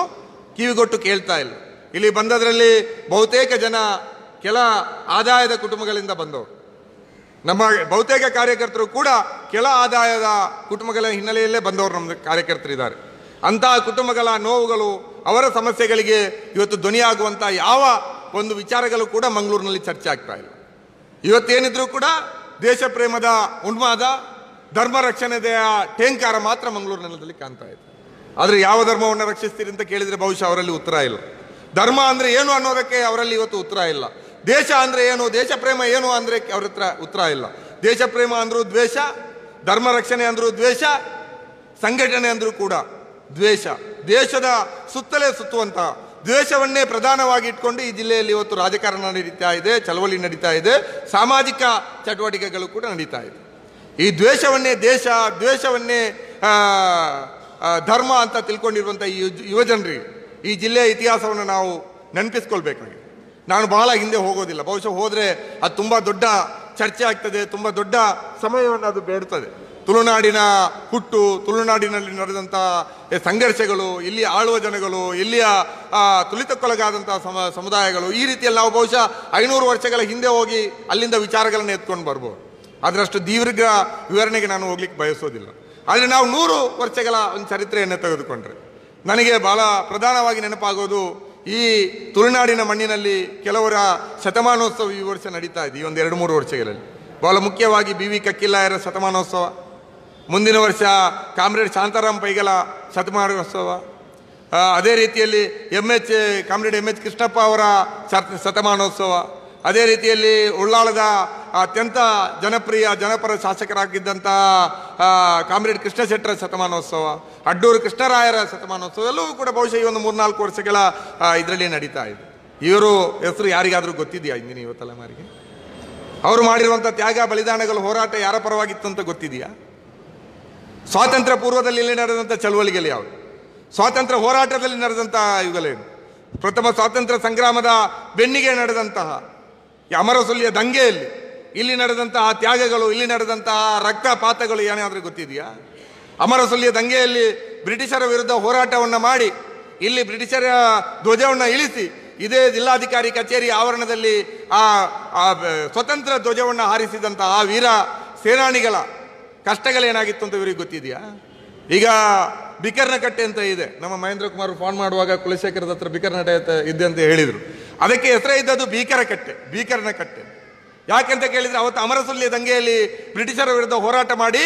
ಕಿವಿಗೊಟ್ಟು ಕೇಳ್ತಾ ಇಲ್ಲ ಇಲ್ಲಿ ಬಂದದರಲ್ಲಿ ಬಹುತೇಕ ಜನ ಕೆಲ ಆದಾಯದ ಕುಟುಂಬಗಳಿಂದ ಬಂದವರು ನಮ್ಮ ಬಹುತೇಕ ಕಾರ್ಯಕರ್ತರು ಕೂಡ ಕೆಲ ಆದಾಯದ ಕುಟುಂಬಗಳ ಹಿನ್ನೆಲೆಯಲ್ಲೇ ಬಂದವರು ನಮ್ಮ ಕಾರ್ಯಕರ್ತರಿದ್ದಾರೆ ಅಂತಹ ಕುಟುಂಬಗಳ ನೋವುಗಳು ಅವರ ಸಮಸ್ಯೆಗಳಿಗೆ ಇವತ್ತು ಧ್ವನಿಯಾಗುವಂಥ ಯಾವ ಒಂದು ವಿಚಾರಗಳು ಕೂಡ ಮಂಗಳೂರಿನಲ್ಲಿ ಚರ್ಚೆ ಆಗ್ತಾ ಇಲ್ಲ ಇವತ್ತೇನಿದ್ರು ಕೂಡ ದೇಶ ಪ್ರೇಮದ ಉನ್ಮಾದ ಧರ್ಮ ರಕ್ಷಣೆಯ ಟೇಂಕಾರ ಮಾತ್ರ ಮಂಗಳೂರು ನೆಲದಲ್ಲಿ ಕಾಣ್ತಾ ಇದೆ ಆದರೆ ಯಾವ ಧರ್ಮವನ್ನು ರಕ್ಷಿಸ್ತೀರಿ ಅಂತ ಕೇಳಿದರೆ ಬಹುಶಃ ಅವರಲ್ಲಿ ಉತ್ತರ ಇಲ್ಲ ಧರ್ಮ ಅಂದರೆ ಏನು ಅನ್ನೋದಕ್ಕೆ ಅವರಲ್ಲಿ ಇವತ್ತು ಉತ್ತರ ಇಲ್ಲ ದೇಶ ಅಂದರೆ ಏನು ದೇಶ ಪ್ರೇಮ ಏನು ಅಂದರೆ ಅವ್ರ ಹತ್ರ ಉತ್ತರ ಇಲ್ಲ ದೇಶ ಪ್ರೇಮ ಅಂದರೂ ದ್ವೇಷ ಧರ್ಮ ರಕ್ಷಣೆ ಅಂದರೂ ದ್ವೇಷ ಸಂಘಟನೆ ಅಂದರೂ ಕೂಡ ದ್ವೇಷ ದೇಶದ ಸುತ್ತಲೇ ಸುತ್ತುವಂತಹ ದ್ವೇಷವನ್ನೇ ಪ್ರಧಾನವಾಗಿ ಇಟ್ಕೊಂಡು ಈ ಜಿಲ್ಲೆಯಲ್ಲಿ ಇವತ್ತು ರಾಜಕಾರಣ ನಡೀತಾ ಇದೆ ಚಳವಳಿ ನಡೀತಾ ಇದೆ ಸಾಮಾಜಿಕ ಚಟುವಟಿಕೆಗಳು ಕೂಡ ನಡೀತಾ ಇದೆ ಈ ದ್ವೇಷವನ್ನೇ ದೇಶ ದ್ವೇಷವನ್ನೇ ಧರ್ಮ ಅಂತ ತಿಳ್ಕೊಂಡಿರುವಂಥ ಈ ಯುವಜನರಿಗೆ ಈ ಜಿಲ್ಲೆಯ ಇತಿಹಾಸವನ್ನು ನಾವು ನೆನಪಿಸ್ಕೊಳ್ಬೇಕಾಗಿದೆ ನಾನು ಬಹಳ ಹಿಂದೆ ಹೋಗೋದಿಲ್ಲ ಬಹುಶಃ ಹೋದರೆ ಅದು ತುಂಬ ದೊಡ್ಡ ಚರ್ಚೆ ಆಗ್ತದೆ ತುಂಬ ದೊಡ್ಡ ಸಮಯವನ್ನು ಅದು ಬೇಡುತ್ತದೆ ತುಳುನಾಡಿನ ಹುಟ್ಟು ತುಳುನಾಡಿನಲ್ಲಿ ನಡೆದಂಥ ಸಂಘರ್ಷಗಳು ಇಲ್ಲಿ ಆಳುವ ಜನಗಳು ಇಲ್ಲಿಯ ತುಳಿತಕ್ಕೊಳಗಾದಂಥ ಸಮ ಸಮುದಾಯಗಳು ಈ ರೀತಿಯಲ್ಲಿ ನಾವು ಬಹುಶಃ ಐನೂರು ವರ್ಷಗಳ ಹಿಂದೆ ಹೋಗಿ ಅಲ್ಲಿಂದ ವಿಚಾರಗಳನ್ನು ಎತ್ಕೊಂಡು ಬರ್ಬೋದು ಅದರಷ್ಟು ದೀರ್ಘ ವಿವರಣೆಗೆ ನಾನು ಹೋಗ್ಲಿಕ್ಕೆ ಬಯಸೋದಿಲ್ಲ ಆದರೆ ನಾವು ನೂರು ವರ್ಷಗಳ ಒಂದು ಚರಿತ್ರೆಯನ್ನು ತೆಗೆದುಕೊಂಡ್ರೆ ನನಗೆ ಭಾಳ ಪ್ರಧಾನವಾಗಿ ನೆನಪಾಗೋದು ಈ ತುಳುನಾಡಿನ ಮಣ್ಣಿನಲ್ಲಿ ಕೆಲವರ ಶತಮಾನೋತ್ಸವ ಈ ವರ್ಷ ನಡೀತಾ ಇದೆ ಈ ಒಂದು ಎರಡು ಮೂರು ವರ್ಷಗಳಲ್ಲಿ ಬಹಳ ಮುಖ್ಯವಾಗಿ ಬಿ ವಿ ಕಕ್ಕಿಲ್ಲಾಯರ ಶತಮಾನೋತ್ಸವ ಮುಂದಿನ ವರ್ಷ ಕಾಮ್ರೇಡ್ ಶಾಂತಾರಾಮ್ ಪೈಗಲ ಶತಮಾನೋತ್ಸವ ಅದೇ ರೀತಿಯಲ್ಲಿ M H comrade M H Krishnappa ಅವರ ಶತಮಾನೋತ್ಸವ ಅದೇ ರೀತಿಯಲ್ಲಿ ಉಳ್ಳಾಳದ ಅತ್ಯಂತ ಜನಪ್ರಿಯ ಜನಪರ ಶಾಸಕರಾಗಿದ್ದಂಥ ಕಾಮ್ರೇಡ್ ಕೃಷ್ಣ ಶೆಟ್ಟರ ಶತಮಾನೋತ್ಸವ ಅಡ್ಡೂರು ಕೃಷ್ಣರಾಯರ ಶತಮಾನೋತ್ಸವ ಎಲ್ಲವೂ ಕೂಡ ಬಹುಶಃ ಈ ಒಂದು ಮೂರ್ನಾಲ್ಕು ವರ್ಷಗಳ ಇದರಲ್ಲಿ ನಡೀತಾ ಇದೆ ಇವರು ಹೆಸರು ಯಾರಿಗಾದರೂ ಗೊತ್ತಿದೆಯಾ ಇಂದಿನ ಯುವ ತಲೆಮಾರಿಗೆ ಅವರು ಮಾಡಿರುವಂಥ ತ್ಯಾಗ ಬಲಿದಾನಗಳು ಹೋರಾಟ ಯಾರ ಪರವಾಗಿತ್ತು ಅಂತ ಗೊತ್ತಿದೆಯಾ ಸ್ವಾತಂತ್ರ್ಯ ಪೂರ್ವದಲ್ಲಿ ಇಲ್ಲಿ ನಡೆದಂಥ ಚಳುವಳಿಗಳು ಯಾವುದು ಸ್ವಾತಂತ್ರ್ಯ ಹೋರಾಟದಲ್ಲಿ ನಡೆದಂತಹ ಇವುಗಳೇನು ಪ್ರಥಮ ಸ್ವಾತಂತ್ರ್ಯ ಸಂಗ್ರಾಮದ ಬೆನ್ನಿಗೆ ನಡೆದಂತಹ ಅಮರಸುಲಿಯ ದಂಗೆಯಲ್ಲಿ ಇಲ್ಲಿ ನಡೆದಂತಹ ತ್ಯಾಗಗಳು ಇಲ್ಲಿ ನಡೆದಂತಹ ರಕ್ತಪಾತಗಳು ಏನಾದರೂ ಗೊತ್ತಿದೆಯಾ ಅಮರಸುಲಿಯ ದಂಗೆಯಲ್ಲಿ ಬ್ರಿಟಿಷರ ವಿರುದ್ಧ ಹೋರಾಟವನ್ನು ಮಾಡಿ ಇಲ್ಲಿ ಬ್ರಿಟಿಷರ ಧ್ವಜವನ್ನು ಇಳಿಸಿ ಇದೇ ಜಿಲ್ಲಾಧಿಕಾರಿ ಕಚೇರಿ ಆವರಣದಲ್ಲಿ ಆ ಸ್ವತಂತ್ರ ಧ್ವಜವನ್ನು ಹಾರಿಸಿದಂತಹ ಆ ವೀರ ಸೇನಾನಿಗಳ ಕಷ್ಟಗಳೇನಾಗಿತ್ತು ಅಂತ ಇವರಿಗೆ ಗೊತ್ತಿದೆಯಾ ಈಗ ಬಿಕರ್ನಕಟ್ಟೆ ಅಂತ ಇದೆ ನಮ್ಮ ಮಹೇಂದ್ರ ಕುಮಾರ್ ಫೋನ್ ಮಾಡುವಾಗ ಕುಲಶೇಖರದ ಹತ್ರ ಬಿಕರ್ನಟೆ ಇದೆ ಅಂತ ಹೇಳಿದರು ಅದಕ್ಕೆ ಹೆಸರೇ ಇದ್ದದ್ದು ಭೀಕರಕಟ್ಟೆ ಕಟ್ಟೆ ಕಟ್ಟೆ ಯಾಕೆಂತ ಕೇಳಿದರೆ ಅವತ್ತು ಅಮರಸುಲ್ಲಿ ದಂಗೆಯಲ್ಲಿ ಬ್ರಿಟಿಷರ ವಿರುದ್ಧ ಹೋರಾಟ ಮಾಡಿ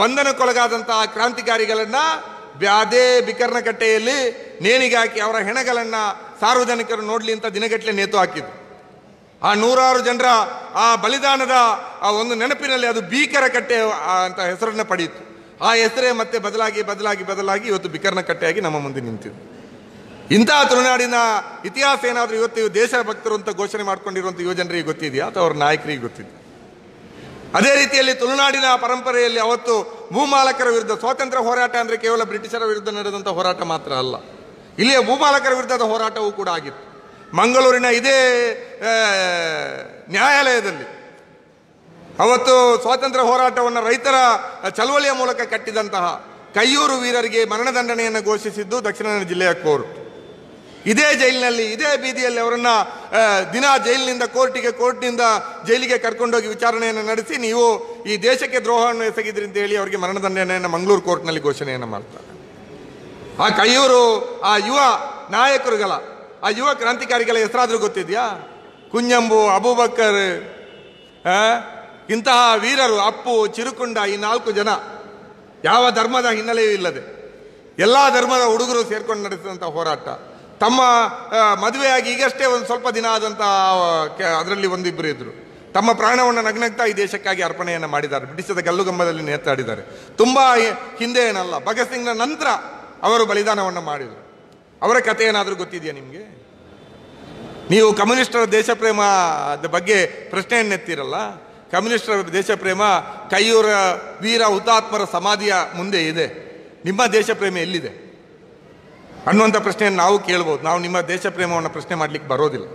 ಬಂಧನಕ್ಕೊಳಗಾದಂತಹ ಕ್ರಾಂತಿಕಾರಿಗಳನ್ನ ಅದೇ ಬಿಕರ್ನಕಟ್ಟೆಯಲ್ಲಿ ನೇಣಿಗೆ ಹಾಕಿ ಅವರ ಹೆಣಗಳನ್ನು ಸಾರ್ವಜನಿಕರು ನೋಡಲಿ ಅಂತ ದಿನಗಟ್ಟಲೆ ನೇತು ಹಾಕಿದ್ರು ಆ ನೂರಾರು ಜನರ ಆ ಬಲಿದಾನದ ಆ ಒಂದು ನೆನಪಿನಲ್ಲಿ ಅದು ಭೀಕರ ಕಟ್ಟೆ ಅಂತ ಹೆಸರನ್ನು ಪಡೆಯಿತು ಆ ಹೆಸರೇ ಮತ್ತೆ ಬದಲಾಗಿ ಬದಲಾಗಿ ಬದಲಾಗಿ ಇವತ್ತು ಬಿಕರ್ನ ಕಟ್ಟೆಯಾಗಿ ನಮ್ಮ ಮುಂದೆ ನಿಂತಿದೆ ಇಂತಹ ತುಳುನಾಡಿನ ಇತಿಹಾಸ ಏನಾದರೂ ಇವತ್ತು ದೇಶಭಕ್ತರು ಅಂತ ಘೋಷಣೆ ಮಾಡಿಕೊಂಡಿರುವಂಥ ಯುವಜನರಿಗೆ ಗೊತ್ತಿದೆಯಾ ಅಥವಾ ಅವ್ರ ನಾಯಕರಿಗೆ ಗೊತ್ತಿದೆ ಅದೇ ರೀತಿಯಲ್ಲಿ ತುಳುನಾಡಿನ ಪರಂಪರೆಯಲ್ಲಿ ಅವತ್ತು ಭೂಮಾಲಕರ ವಿರುದ್ಧ ಸ್ವಾತಂತ್ರ್ಯ ಹೋರಾಟ ಅಂದರೆ ಕೇವಲ ಬ್ರಿಟಿಷರ ವಿರುದ್ಧ ನಡೆದಂಥ ಹೋರಾಟ ಮಾತ್ರ ಅಲ್ಲ ಇಲ್ಲಿಯ ಭೂಮಾಲಕರ ವಿರುದ್ಧದ ಹೋರಾಟವೂ ಕೂಡ ಆಗಿತ್ತು ಮಂಗಳೂರಿನ ಇದೇ ನ್ಯಾಯಾಲಯದಲ್ಲಿ ಅವತ್ತು ಸ್ವಾತಂತ್ರ್ಯ ಹೋರಾಟವನ್ನು ರೈತರ ಚಳವಳಿಯ ಮೂಲಕ ಕಟ್ಟಿದಂತಹ ಕೈಯೂರು ವೀರರಿಗೆ ಮರಣದಂಡನೆಯನ್ನು ಘೋಷಿಸಿದ್ದು ದಕ್ಷಿಣ ಕನ್ನಡ ಜಿಲ್ಲೆಯ ಕೋರ್ಟ್ ಇದೇ ಜೈಲಿನಲ್ಲಿ ಇದೇ ಬೀದಿಯಲ್ಲಿ ಅವರನ್ನ ದಿನ ಜೈಲಿನಿಂದ ಕೋರ್ಟಿಗೆ ಕೋರ್ಟ್ನಿಂದ ಜೈಲಿಗೆ ಕರ್ಕೊಂಡೋಗಿ ವಿಚಾರಣೆಯನ್ನು ನಡೆಸಿ ನೀವು ಈ ದೇಶಕ್ಕೆ ದ್ರೋಹವನ್ನು ಎಸಗಿದ್ರಿ ಅಂತ ಹೇಳಿ ಅವರಿಗೆ ಮರಣದಂಡನೆಯನ್ನು ಮಂಗಳೂರು ಕೋರ್ಟ್ನಲ್ಲಿ ಘೋಷಣೆಯನ್ನು ಮಾಡ್ತಾರೆ ಆ ಕೈಯೂರು ಆ ಯುವ ನಾಯಕರುಗಳ ಆ ಯುವ ಕ್ರಾಂತಿಕಾರಿಗಳ ಹೆಸರಾದರೂ ಗೊತ್ತಿದೆಯಾ ಕುಂಜಂಬು ಅಬೂಬಕ್ಕರ್ ಇಂತಹ ವೀರರು ಅಪ್ಪು ಚಿರುಕುಂಡ ಈ ನಾಲ್ಕು ಜನ ಯಾವ ಧರ್ಮದ ಹಿನ್ನೆಲೆಯೂ ಇಲ್ಲದೆ ಎಲ್ಲ ಧರ್ಮದ ಹುಡುಗರು ಸೇರ್ಕೊಂಡು ನಡೆಸಿದಂಥ ಹೋರಾಟ ತಮ್ಮ ಮದುವೆಯಾಗಿ ಈಗಷ್ಟೇ ಒಂದು ಸ್ವಲ್ಪ ದಿನ ಆದಂಥ ಅದರಲ್ಲಿ ಒಂದಿಬ್ಬರು ಇದ್ದರು ತಮ್ಮ ಪ್ರಾಣವನ್ನು ನಗ್ನಗ್ತಾ ಈ ದೇಶಕ್ಕಾಗಿ ಅರ್ಪಣೆಯನ್ನು ಮಾಡಿದ್ದಾರೆ ಬ್ರಿಟಿಷದ ಗಲ್ಲುಗಂಬದಲ್ಲಿ ನೇತಾಡಿದ್ದಾರೆ ತುಂಬ ಹಿಂದೆ ಏನಲ್ಲ ಭಗತ್ ಸಿಂಗ್ನ ನಂತರ ಅವರು ಬಲಿದಾನವನ್ನು ಮಾಡಿದರು ಅವರ ಕಥೆ ಏನಾದರೂ ಗೊತ್ತಿದೆಯಾ ನಿಮಗೆ ನೀವು ಕಮ್ಯುನಿಸ್ಟರ ದೇಶಪ್ರೇಮದ ಬಗ್ಗೆ ಪ್ರಶ್ನೆಯನ್ನು ಎತ್ತಿರಲ್ಲ ಕಮ್ಯುನಿಸ್ಟರ ದೇಶಪ್ರೇಮ ಕೈಯೂರ ವೀರ ಹುತಾತ್ಮರ ಸಮಾಧಿಯ ಮುಂದೆ ಇದೆ ನಿಮ್ಮ ದೇಶಪ್ರೇಮ ಎಲ್ಲಿದೆ ಅನ್ನುವಂಥ ಪ್ರಶ್ನೆಯನ್ನು ನಾವು ಕೇಳ್ಬೋದು ನಾವು ನಿಮ್ಮ ದೇಶಪ್ರೇಮವನ್ನು ಪ್ರಶ್ನೆ ಮಾಡಲಿಕ್ಕೆ ಬರೋದಿಲ್ಲ